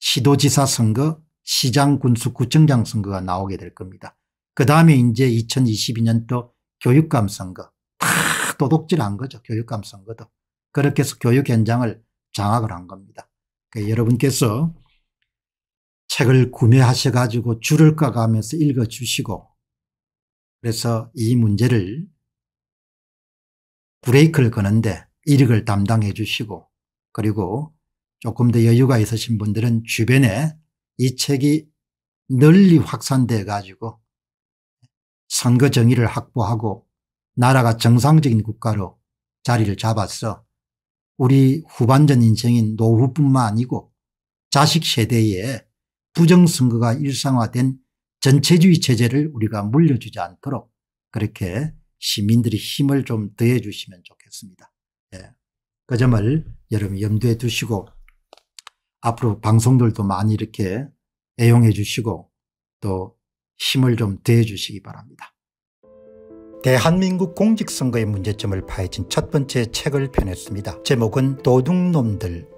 시도지사 선거 시장 군수 구청장 선거가 나오게 될 겁니다. 그 다음에 이제 2022년도 교육감 선거 다 도둑질한 거죠. 교육감 선거도. 그렇게 해서 교육 현장을 장악을 한 겁니다. 그러니까 여러분께서 책을 구매하셔 가지고 줄을 까가면서 읽어주시고 그래서 이 문제를 브레이크를 거는데 이력을 담당해 주시고 그리고 조금 더 여유가 있으신 분들은 주변에 이 책이 널리 확산돼 가지고 선거 정의를 확보하고 나라가 정상적인 국가로 자리를 잡았어 우리 후반전 인생인 노후뿐만 아니고 자식 세대에 부정선거가 일상화된 전체주의 체제를 우리가 물려주지 않도록 그렇게 시민들이 힘을 좀 더해 주시면 좋겠습니다. 예. 그 점을 여러분 염두에 두시고 앞으로 방송들도 많이 이렇게 애용해 주시고 또 힘을 좀 더해 주시기 바랍니다. 대한민국 공직선거의 문제점을 파헤친 첫 번째 책을 펴냈습니다. 제목은 도둑놈들